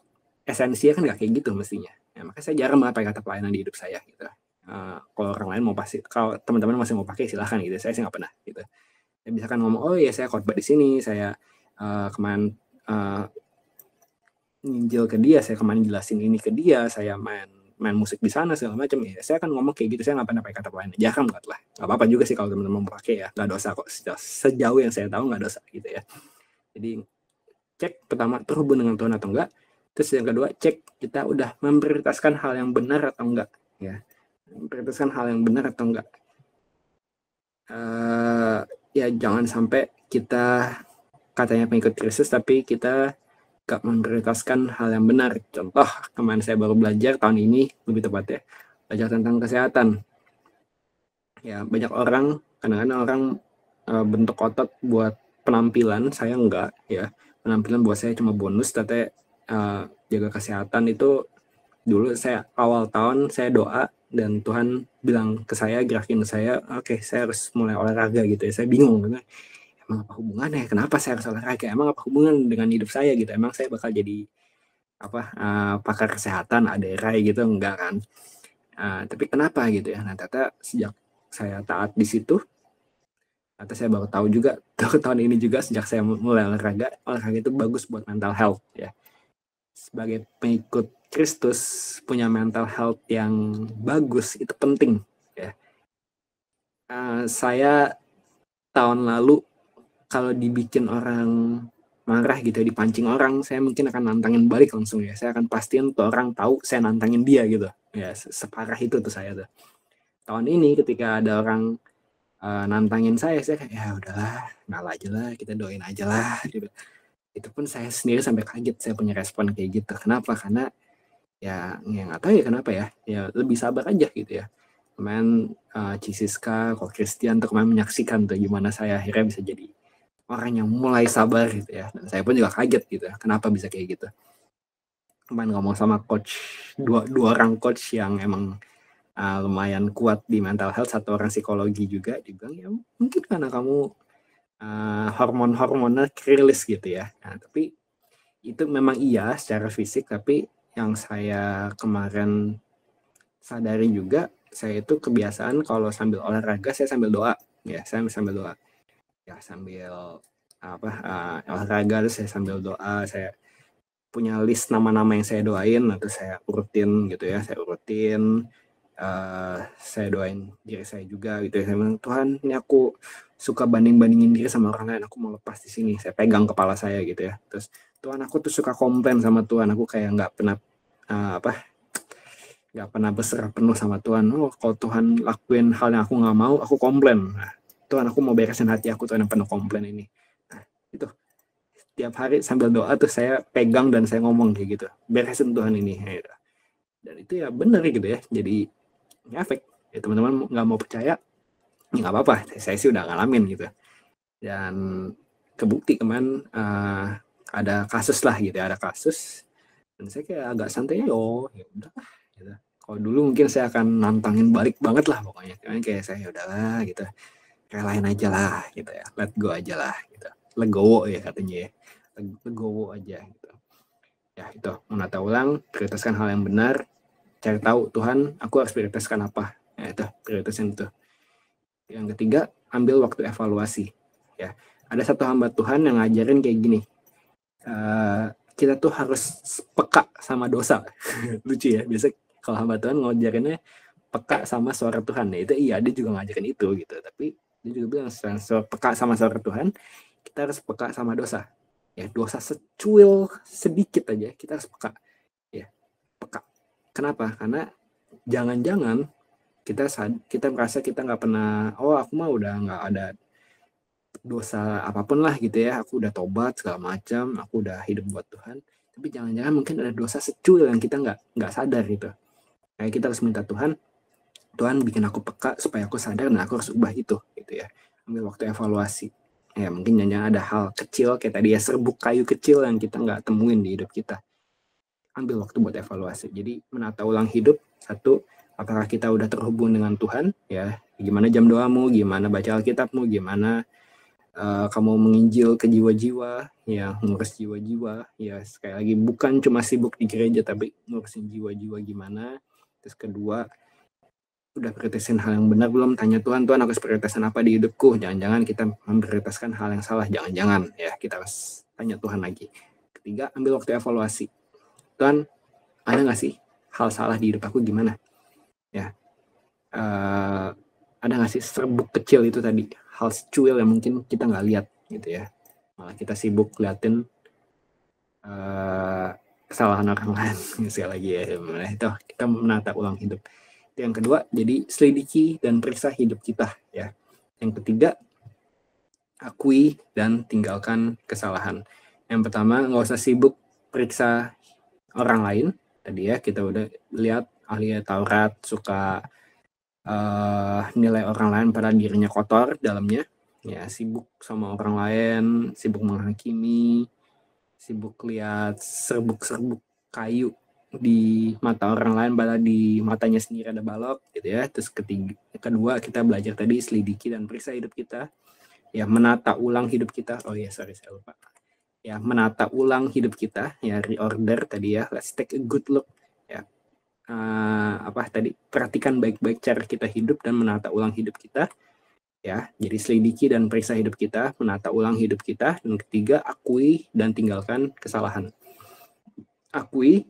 esensinya kan nggak kayak gitu mestinya ya, makanya saya jarang pakai kata pelayanan di hidup saya gitu uh, kalau orang lain mau pasti kalau teman-teman masih mau pakai silahkan gitu saya sih nggak pernah gitu ya, kan ngomong oh ya saya khotbah di sini saya uh, kemarin uh, ke dia saya kemarin jelasin ini ke dia saya main main musik di sana segala macam ya saya akan ngomong kayak gitu saya nggak pernah pakai kata lain aja kan buat lah nggak apa-apa juga sih kalau teman-teman pakai ya nggak dosa kok sejauh yang saya tahu nggak dosa gitu ya jadi cek pertama terhubung dengan Tuhan atau enggak terus yang kedua cek kita udah memprioritaskan hal yang benar atau enggak ya memprioritaskan hal yang benar atau enggak uh, eh, ya jangan sampai kita katanya pengikut Kristus tapi kita gak memprioritaskan hal yang benar. Contoh, kemarin saya baru belajar tahun ini lebih tepat ya belajar tentang kesehatan. Ya, banyak orang kadang-kadang orang e, bentuk otot buat penampilan, saya enggak ya. Penampilan buat saya cuma bonus, tapi e, eh, jaga kesehatan itu dulu saya awal tahun saya doa dan Tuhan bilang ke saya gerakin saya, oke okay, saya harus mulai olahraga gitu ya. Saya bingung karena emang apa hubungannya kenapa saya harus olahraga emang apa hubungan dengan hidup saya gitu emang saya bakal jadi apa uh, pakar kesehatan aderai gitu enggak kan uh, tapi kenapa gitu ya nah ternyata sejak saya taat di situ atau saya baru tahu juga [LAUGHS] tahun ini juga sejak saya mulai olahraga olahraga itu bagus buat mental health ya sebagai pengikut Kristus punya mental health yang bagus itu penting ya uh, saya tahun lalu kalau dibikin orang marah gitu dipancing orang saya mungkin akan nantangin balik langsung ya saya akan pastiin tuh orang tahu saya nantangin dia gitu ya separah itu tuh saya tuh tahun ini ketika ada orang uh, nantangin saya saya kayak ya udahlah ngalah aja lah kita doain aja lah gitu itu pun saya sendiri sampai kaget saya punya respon kayak gitu kenapa karena ya, ya nggak tahu ya kenapa ya ya lebih sabar aja gitu ya kemarin uh, eh, Cisiska, kok Christian tuh kemarin menyaksikan tuh gimana saya akhirnya bisa jadi orang yang mulai sabar gitu ya. Dan saya pun juga kaget gitu ya, kenapa bisa kayak gitu. Kemarin ngomong sama coach, dua, dua orang coach yang emang uh, lumayan kuat di mental health, satu orang psikologi juga, dibilang ya mungkin karena kamu uh, hormon-hormonnya kerilis gitu ya. Nah, tapi itu memang iya secara fisik, tapi yang saya kemarin sadari juga, saya itu kebiasaan kalau sambil olahraga, saya sambil doa. Ya, saya sambil doa ya sambil apa uh, olahraga terus saya sambil doa saya punya list nama-nama yang saya doain atau nah, saya urutin gitu ya saya urutin uh, saya doain diri saya juga gitu ya saya bilang Tuhan ini aku suka banding-bandingin diri sama orang lain aku mau lepas di sini saya pegang kepala saya gitu ya terus Tuhan aku tuh suka komplain sama Tuhan aku kayak nggak pernah uh, apa nggak pernah berserah penuh sama Tuhan oh kalau Tuhan lakuin hal yang aku nggak mau aku komplain nah, Tuhan aku mau beresin hati aku Tuhan yang penuh komplain ini nah itu setiap hari sambil doa tuh saya pegang dan saya ngomong kayak gitu beresin Tuhan ini gitu. dan itu ya bener gitu ya jadi ngefek ya teman-teman nggak mau percaya ya nggak apa-apa saya sih udah ngalamin gitu dan kebukti kemarin uh, ada kasus lah gitu ya, ada kasus dan saya kayak agak santai yo ya udah gitu kalau dulu mungkin saya akan nantangin balik banget lah pokoknya kayak saya ya udah gitu relain aja lah gitu ya let go aja lah gitu legowo ya katanya ya legowo aja gitu ya itu menata ulang prioritaskan hal yang benar cari tahu Tuhan aku harus prioritaskan apa ya, itu yang itu yang ketiga ambil waktu evaluasi ya ada satu hamba Tuhan yang ngajarin kayak gini e, kita tuh harus peka sama dosa [LAUGHS] lucu ya biasa kalau hamba Tuhan ngajarinnya peka sama suara Tuhan ya itu iya dia juga ngajarin itu gitu tapi jadi juga bilang peka sama sama Tuhan kita harus peka sama dosa ya dosa secuil sedikit aja kita harus peka ya peka kenapa karena jangan-jangan kita saat kita merasa kita nggak pernah oh aku mah udah nggak ada dosa apapun lah gitu ya aku udah tobat segala macam aku udah hidup buat Tuhan tapi jangan-jangan mungkin ada dosa secuil yang kita nggak nggak sadar gitu nah, kita harus minta Tuhan Tuhan bikin aku peka supaya aku sadar dan aku harus ubah itu gitu ya ambil waktu evaluasi ya mungkin jangan ada hal kecil kayak tadi ya serbuk kayu kecil yang kita nggak temuin di hidup kita ambil waktu buat evaluasi jadi menata ulang hidup satu apakah kita udah terhubung dengan Tuhan ya gimana jam doamu gimana baca Alkitabmu gimana uh, kamu menginjil ke jiwa-jiwa ya ngurus jiwa-jiwa ya sekali lagi bukan cuma sibuk di gereja tapi ngurusin jiwa-jiwa gimana terus kedua udah prioritasin hal yang benar belum tanya Tuhan Tuhan aku harus apa di hidupku jangan-jangan kita memprioritaskan hal yang salah jangan-jangan ya kita harus tanya Tuhan lagi ketiga ambil waktu evaluasi Tuhan ada nggak sih hal salah di hidup aku gimana ya uh, ada nggak sih serbuk kecil itu tadi hal secuil yang mungkin kita nggak lihat gitu ya malah kita sibuk liatin uh, kesalahan orang lain [LAUGHS] sekali lagi ya itu kita menata ulang hidup yang kedua, jadi selidiki dan periksa hidup kita ya. Yang ketiga, akui dan tinggalkan kesalahan. Yang pertama, nggak usah sibuk periksa orang lain. Tadi ya kita udah lihat ahli Taurat suka uh, nilai orang lain pada dirinya kotor dalamnya. Ya, sibuk sama orang lain, sibuk menghakimi, sibuk lihat serbuk-serbuk kayu di mata orang lain balik di matanya sendiri ada balok gitu ya terus ketiga kedua kita belajar tadi selidiki dan periksa hidup kita ya menata ulang hidup kita oh ya sorry saya lupa ya menata ulang hidup kita ya reorder tadi ya let's take a good look ya uh, apa tadi perhatikan baik-baik cara kita hidup dan menata ulang hidup kita ya jadi selidiki dan periksa hidup kita menata ulang hidup kita dan ketiga akui dan tinggalkan kesalahan akui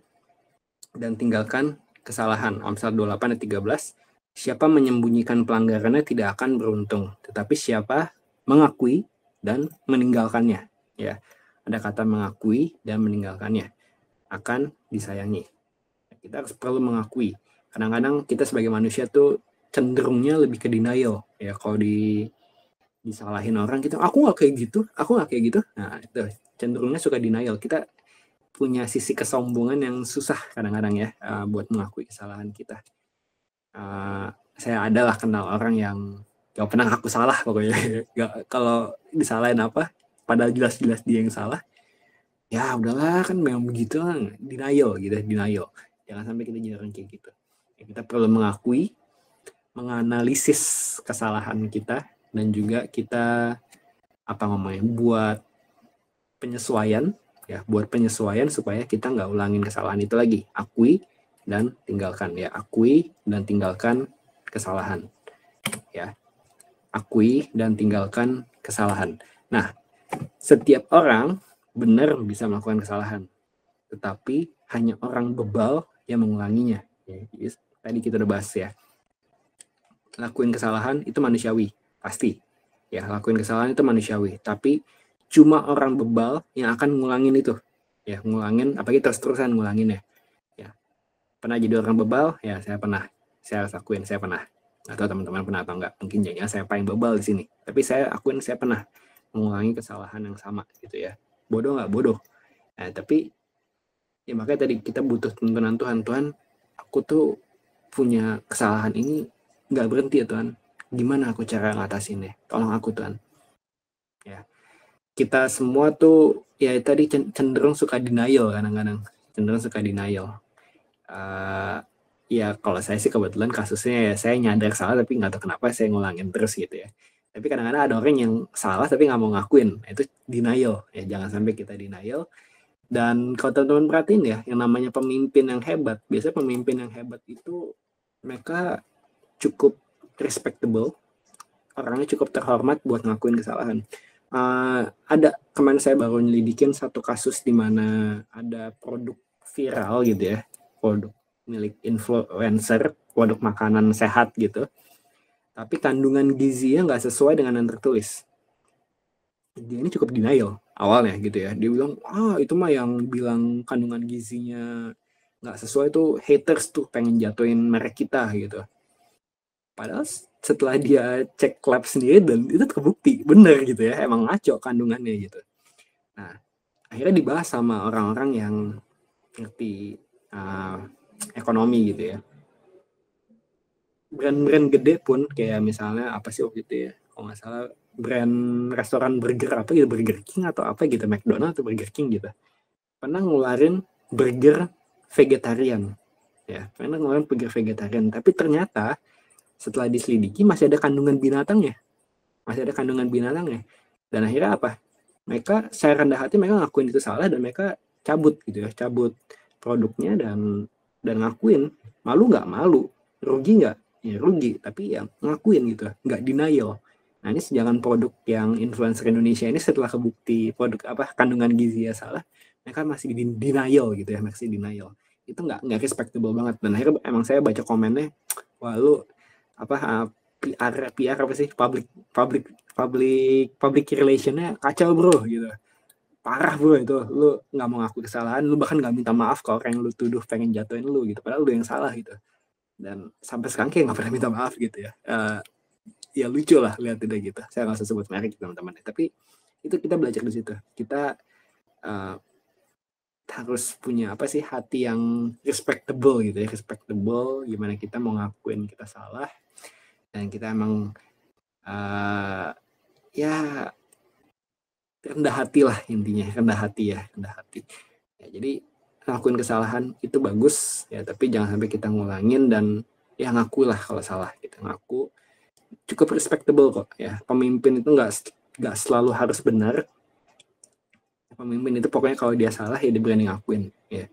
dan tinggalkan kesalahan. Amsal 28 dan 13. Siapa menyembunyikan pelanggarannya tidak akan beruntung, tetapi siapa mengakui dan meninggalkannya, ya. Ada kata mengakui dan meninggalkannya akan disayangi. Kita harus perlu mengakui. Kadang-kadang kita sebagai manusia tuh cenderungnya lebih ke denial, ya. Kalau di disalahin orang kita aku nggak kayak gitu, aku nggak kayak gitu. Nah, itu cenderungnya suka denial. Kita punya sisi kesombongan yang susah kadang-kadang ya uh, buat mengakui kesalahan kita. Uh, saya adalah kenal orang yang gak pernah aku salah pokoknya. [LAUGHS] Gak, kalau disalahin apa, padahal jelas-jelas dia yang salah. Ya udahlah kan memang begitu kan, denial gitu, denial. Jangan sampai kita jadi orang kayak gitu. Ya, kita perlu mengakui, menganalisis kesalahan kita dan juga kita apa namanya buat penyesuaian ya buat penyesuaian supaya kita nggak ulangin kesalahan itu lagi akui dan tinggalkan ya akui dan tinggalkan kesalahan ya akui dan tinggalkan kesalahan nah setiap orang benar bisa melakukan kesalahan tetapi hanya orang bebal yang mengulanginya ya, tadi kita udah bahas ya lakuin kesalahan itu manusiawi pasti ya lakuin kesalahan itu manusiawi tapi cuma orang bebal yang akan ngulangin itu ya ngulangin apalagi terus-terusan ngulangin ya ya pernah jadi orang bebal ya saya pernah saya harus akuin saya pernah atau teman-teman pernah atau enggak mungkin jadinya saya paling bebal di sini tapi saya akuin saya pernah mengulangi kesalahan yang sama gitu ya bodoh nggak bodoh nah, tapi ya makanya tadi kita butuh tuntunan Tuhan Tuhan aku tuh punya kesalahan ini nggak berhenti ya Tuhan gimana aku cara ngatasinnya tolong aku Tuhan ya kita semua tuh ya tadi cenderung suka denial kadang-kadang cenderung suka denial uh, ya kalau saya sih kebetulan kasusnya ya saya nyadar salah tapi nggak tahu kenapa saya ngulangin terus gitu ya tapi kadang-kadang ada orang yang salah tapi nggak mau ngakuin nah, itu denial ya jangan sampai kita denial dan kalau teman-teman perhatiin ya yang namanya pemimpin yang hebat biasanya pemimpin yang hebat itu mereka cukup respectable orangnya cukup terhormat buat ngakuin kesalahan uh, ada kemarin saya baru nyelidikin satu kasus di mana ada produk viral gitu ya, produk milik influencer, produk makanan sehat gitu. Tapi kandungan gizinya nggak sesuai dengan yang tertulis. Dia ini cukup denial awalnya gitu ya. Dia bilang, ah itu mah yang bilang kandungan gizinya nggak sesuai tuh haters tuh pengen jatuhin merek kita gitu. Padahal setelah dia cek lab sendiri dan itu terbukti bener gitu ya emang ngaco kandungannya gitu nah akhirnya dibahas sama orang-orang yang ngerti uh, ekonomi gitu ya brand-brand gede pun kayak misalnya apa sih waktu itu ya kalau nggak salah brand restoran burger apa gitu Burger King atau apa gitu McDonald atau Burger King gitu pernah ngeluarin burger vegetarian ya pernah ngeluarin burger vegetarian tapi ternyata setelah diselidiki masih ada kandungan binatangnya masih ada kandungan binatangnya dan akhirnya apa mereka saya rendah hati mereka ngakuin itu salah dan mereka cabut gitu ya cabut produknya dan dan ngakuin malu nggak malu rugi nggak ya rugi tapi ya ngakuin gitu nggak denial nah ini sejangan produk yang influencer Indonesia ini setelah kebukti produk apa kandungan gizi ya salah mereka masih denial gitu ya masih denial itu nggak nggak respectable banget dan akhirnya emang saya baca komennya wah apa uh, ah, PR PR apa sih public public public public relationnya kacau bro gitu parah bro itu lu nggak mau ngaku kesalahan lu bahkan nggak minta maaf kalau orang yang lu tuduh pengen jatuhin lu gitu padahal lu yang salah gitu dan sampai sekarang kayak nggak pernah minta maaf gitu ya uh, ya lucu lah lihat tidak gitu saya nggak usah sebut merek teman-teman tapi itu kita belajar di situ kita uh, harus punya apa sih hati yang respectable gitu ya respectable gimana kita mau ngakuin kita salah dan kita emang uh, ya rendah hati lah intinya rendah hati ya rendah hati ya, jadi ngakuin kesalahan itu bagus ya tapi jangan sampai kita ngulangin dan ya ngaku lah kalau salah kita gitu, ngaku cukup respectable kok ya pemimpin itu nggak nggak selalu harus benar pemimpin itu pokoknya kalau dia salah ya dia berani ngakuin ya,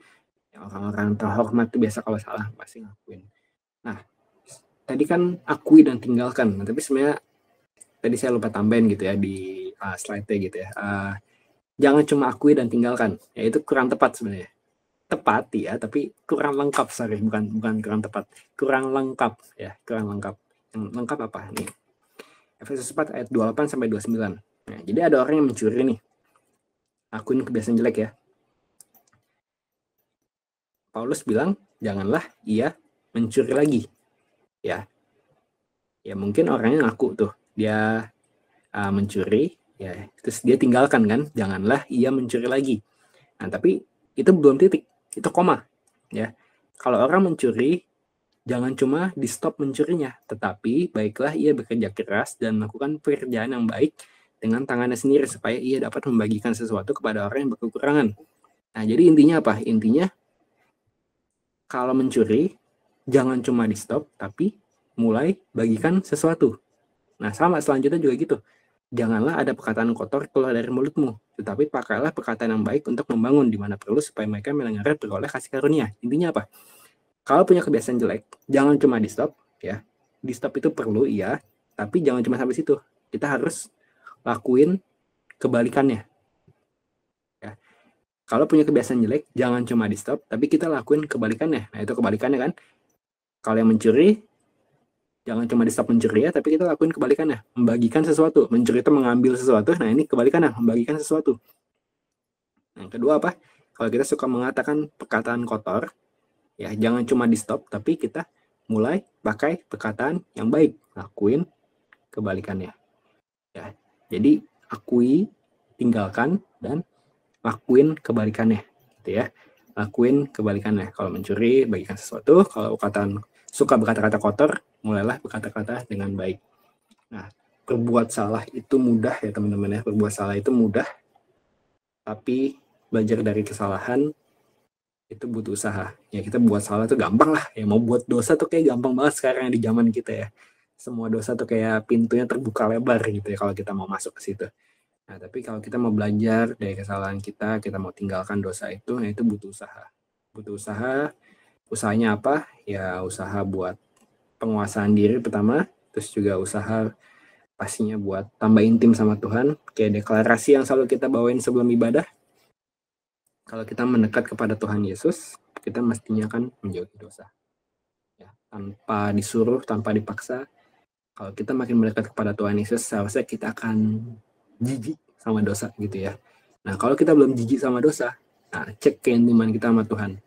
ya orang-orang terhormat itu biasa kalau salah pasti ngakuin nah tadi kan akui dan tinggalkan. Nah, tapi sebenarnya tadi saya lupa tambahin gitu ya di uh, slide-nya gitu ya. Uh, jangan cuma akui dan tinggalkan. Ya itu kurang tepat sebenarnya. Tepat ya, tapi kurang lengkap sorry, bukan bukan kurang tepat. Kurang lengkap ya, kurang lengkap. Yang lengkap apa nih? Efesus 4 ayat 28 sampai 29. Nah, jadi ada orang yang mencuri nih. Akuin kebiasaan jelek ya. Paulus bilang, janganlah ia mencuri lagi ya ya mungkin orangnya ngaku tuh dia uh, mencuri ya terus dia tinggalkan kan janganlah ia mencuri lagi nah tapi itu belum titik itu koma ya kalau orang mencuri jangan cuma di stop mencurinya tetapi baiklah ia bekerja keras dan melakukan pekerjaan yang baik dengan tangannya sendiri supaya ia dapat membagikan sesuatu kepada orang yang berkekurangan nah jadi intinya apa intinya kalau mencuri jangan cuma di stop, tapi mulai bagikan sesuatu. Nah, sama selanjutnya juga gitu. Janganlah ada perkataan kotor keluar dari mulutmu, tetapi pakailah perkataan yang baik untuk membangun di mana perlu supaya mereka mendengar beroleh kasih karunia. Intinya apa? Kalau punya kebiasaan jelek, jangan cuma di stop, ya. Di stop itu perlu, iya, tapi jangan cuma sampai situ. Kita harus lakuin kebalikannya. Ya. Kalau punya kebiasaan jelek, jangan cuma di stop, tapi kita lakuin kebalikannya. Nah, itu kebalikannya kan. Kalau yang mencuri, jangan cuma di stop mencuri ya, tapi kita lakuin kebalikannya, membagikan sesuatu. Mencuri itu mengambil sesuatu, nah ini kebalikannya, membagikan sesuatu. yang kedua apa? Kalau kita suka mengatakan perkataan kotor, ya jangan cuma di stop, tapi kita mulai pakai perkataan yang baik, lakuin kebalikannya. Ya, jadi akui, tinggalkan dan lakuin kebalikannya, gitu ya lakuin kebalikannya. Kalau mencuri, bagikan sesuatu. Kalau perkataan suka berkata-kata kotor, mulailah berkata-kata dengan baik. Nah, berbuat salah itu mudah ya teman-teman ya, berbuat salah itu mudah, tapi belajar dari kesalahan itu butuh usaha. Ya kita buat salah itu gampang lah, ya mau buat dosa tuh kayak gampang banget sekarang di zaman kita ya. Semua dosa tuh kayak pintunya terbuka lebar gitu ya kalau kita mau masuk ke situ. Nah, tapi kalau kita mau belajar dari kesalahan kita, kita mau tinggalkan dosa itu, nah itu butuh usaha. Butuh usaha, usahanya apa? Ya usaha buat penguasaan diri pertama, terus juga usaha pastinya buat tambah intim sama Tuhan, kayak deklarasi yang selalu kita bawain sebelum ibadah. Kalau kita mendekat kepada Tuhan Yesus, kita mestinya akan menjauhi dosa. Ya, tanpa disuruh, tanpa dipaksa. Kalau kita makin mendekat kepada Tuhan Yesus, seharusnya kita akan jijik sama dosa gitu ya. Nah, kalau kita belum jijik sama dosa, nah, cek keintiman kita sama Tuhan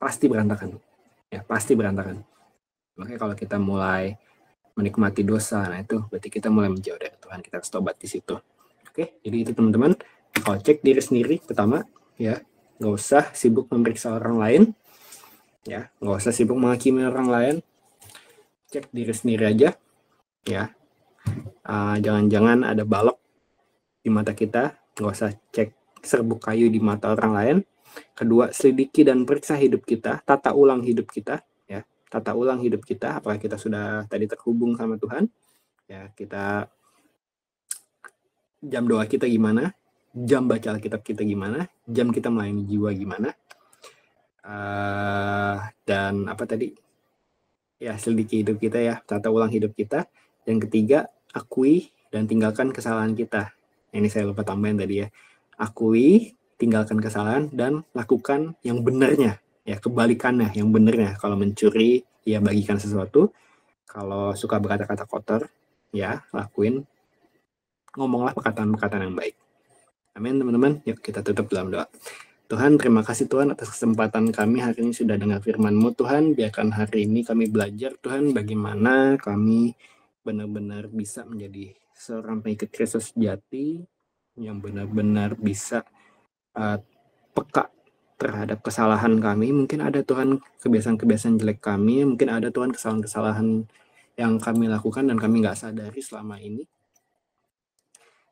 pasti berantakan. Ya, pasti berantakan. Makanya kalau kita mulai menikmati dosa, nah itu berarti kita mulai menjauh dari Tuhan, kita harus tobat di situ. Oke, jadi itu teman-teman, kalau cek diri sendiri pertama, ya nggak usah sibuk memeriksa orang lain, ya nggak usah sibuk menghakimi orang lain, cek diri sendiri aja, ya jangan ah, jangan-jangan ada balok di mata kita, nggak usah cek serbuk kayu di mata orang lain, Kedua, selidiki dan periksa hidup kita, tata ulang hidup kita, ya. Tata ulang hidup kita apakah kita sudah tadi terhubung sama Tuhan? Ya, kita jam doa kita gimana? Jam baca Alkitab kita gimana? Jam kita melayani jiwa gimana? Uh, dan apa tadi? Ya, selidiki hidup kita ya, tata ulang hidup kita. Yang ketiga, akui dan tinggalkan kesalahan kita. Ini saya lupa tambahin tadi ya. Akui, tinggalkan kesalahan dan lakukan yang benarnya ya kebalikannya yang benarnya kalau mencuri ya bagikan sesuatu kalau suka berkata-kata kotor ya lakuin ngomonglah perkataan-perkataan yang baik amin teman-teman yuk kita tutup dalam doa Tuhan, terima kasih Tuhan atas kesempatan kami hari ini sudah dengar firman-Mu. Tuhan, biarkan hari ini kami belajar, Tuhan, bagaimana kami benar-benar bisa menjadi seorang pengikut Kristus jati yang benar-benar bisa uh, peka terhadap kesalahan kami. Mungkin ada Tuhan kebiasaan-kebiasaan jelek kami, mungkin ada Tuhan kesalahan-kesalahan yang kami lakukan dan kami nggak sadari selama ini.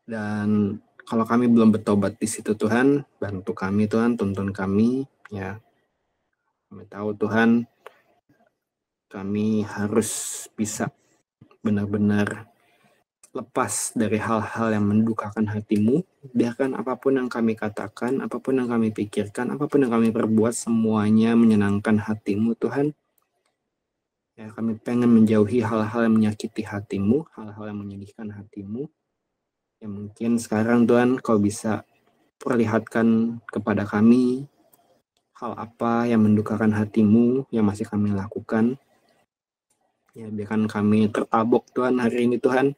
Dan kalau kami belum bertobat di situ Tuhan, bantu kami Tuhan, tuntun kami ya. Kami tahu Tuhan, kami harus bisa benar-benar lepas dari hal-hal yang mendukakan hatimu. Biarkan apapun yang kami katakan, apapun yang kami pikirkan, apapun yang kami perbuat, semuanya menyenangkan hatimu, Tuhan. Ya, kami pengen menjauhi hal-hal yang menyakiti hatimu, hal-hal yang menyedihkan hatimu. Ya mungkin sekarang Tuhan kau bisa perlihatkan kepada kami hal apa yang mendukakan hatimu yang masih kami lakukan. Ya biarkan kami tertabok Tuhan hari ini Tuhan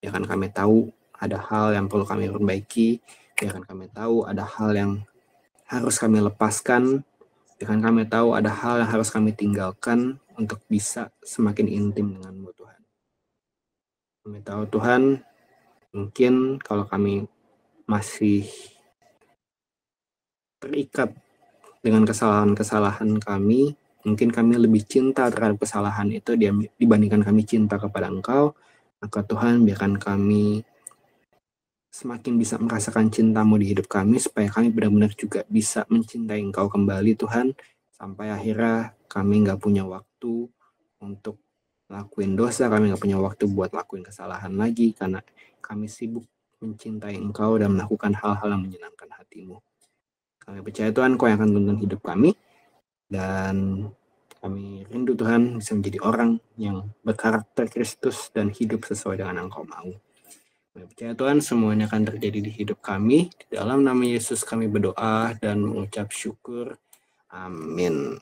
ya kan kami tahu ada hal yang perlu kami perbaiki, ya kan kami tahu ada hal yang harus kami lepaskan, ya kan kami tahu ada hal yang harus kami tinggalkan untuk bisa semakin intim denganmu Tuhan. Kami tahu Tuhan, mungkin kalau kami masih terikat dengan kesalahan-kesalahan kami, mungkin kami lebih cinta terhadap kesalahan itu dibandingkan kami cinta kepada Engkau, maka Tuhan biarkan kami semakin bisa merasakan cintamu di hidup kami supaya kami benar-benar juga bisa mencintai engkau kembali Tuhan sampai akhirnya kami nggak punya waktu untuk lakuin dosa kami nggak punya waktu buat lakuin kesalahan lagi karena kami sibuk mencintai engkau dan melakukan hal-hal yang menyenangkan hatimu kami percaya Tuhan kau yang akan tuntun hidup kami dan kami rindu Tuhan bisa menjadi orang yang berkarakter Kristus dan hidup sesuai dengan Engkau mau. Kami percaya Tuhan semuanya akan terjadi di hidup kami. Di dalam nama Yesus kami berdoa dan mengucap syukur. Amin.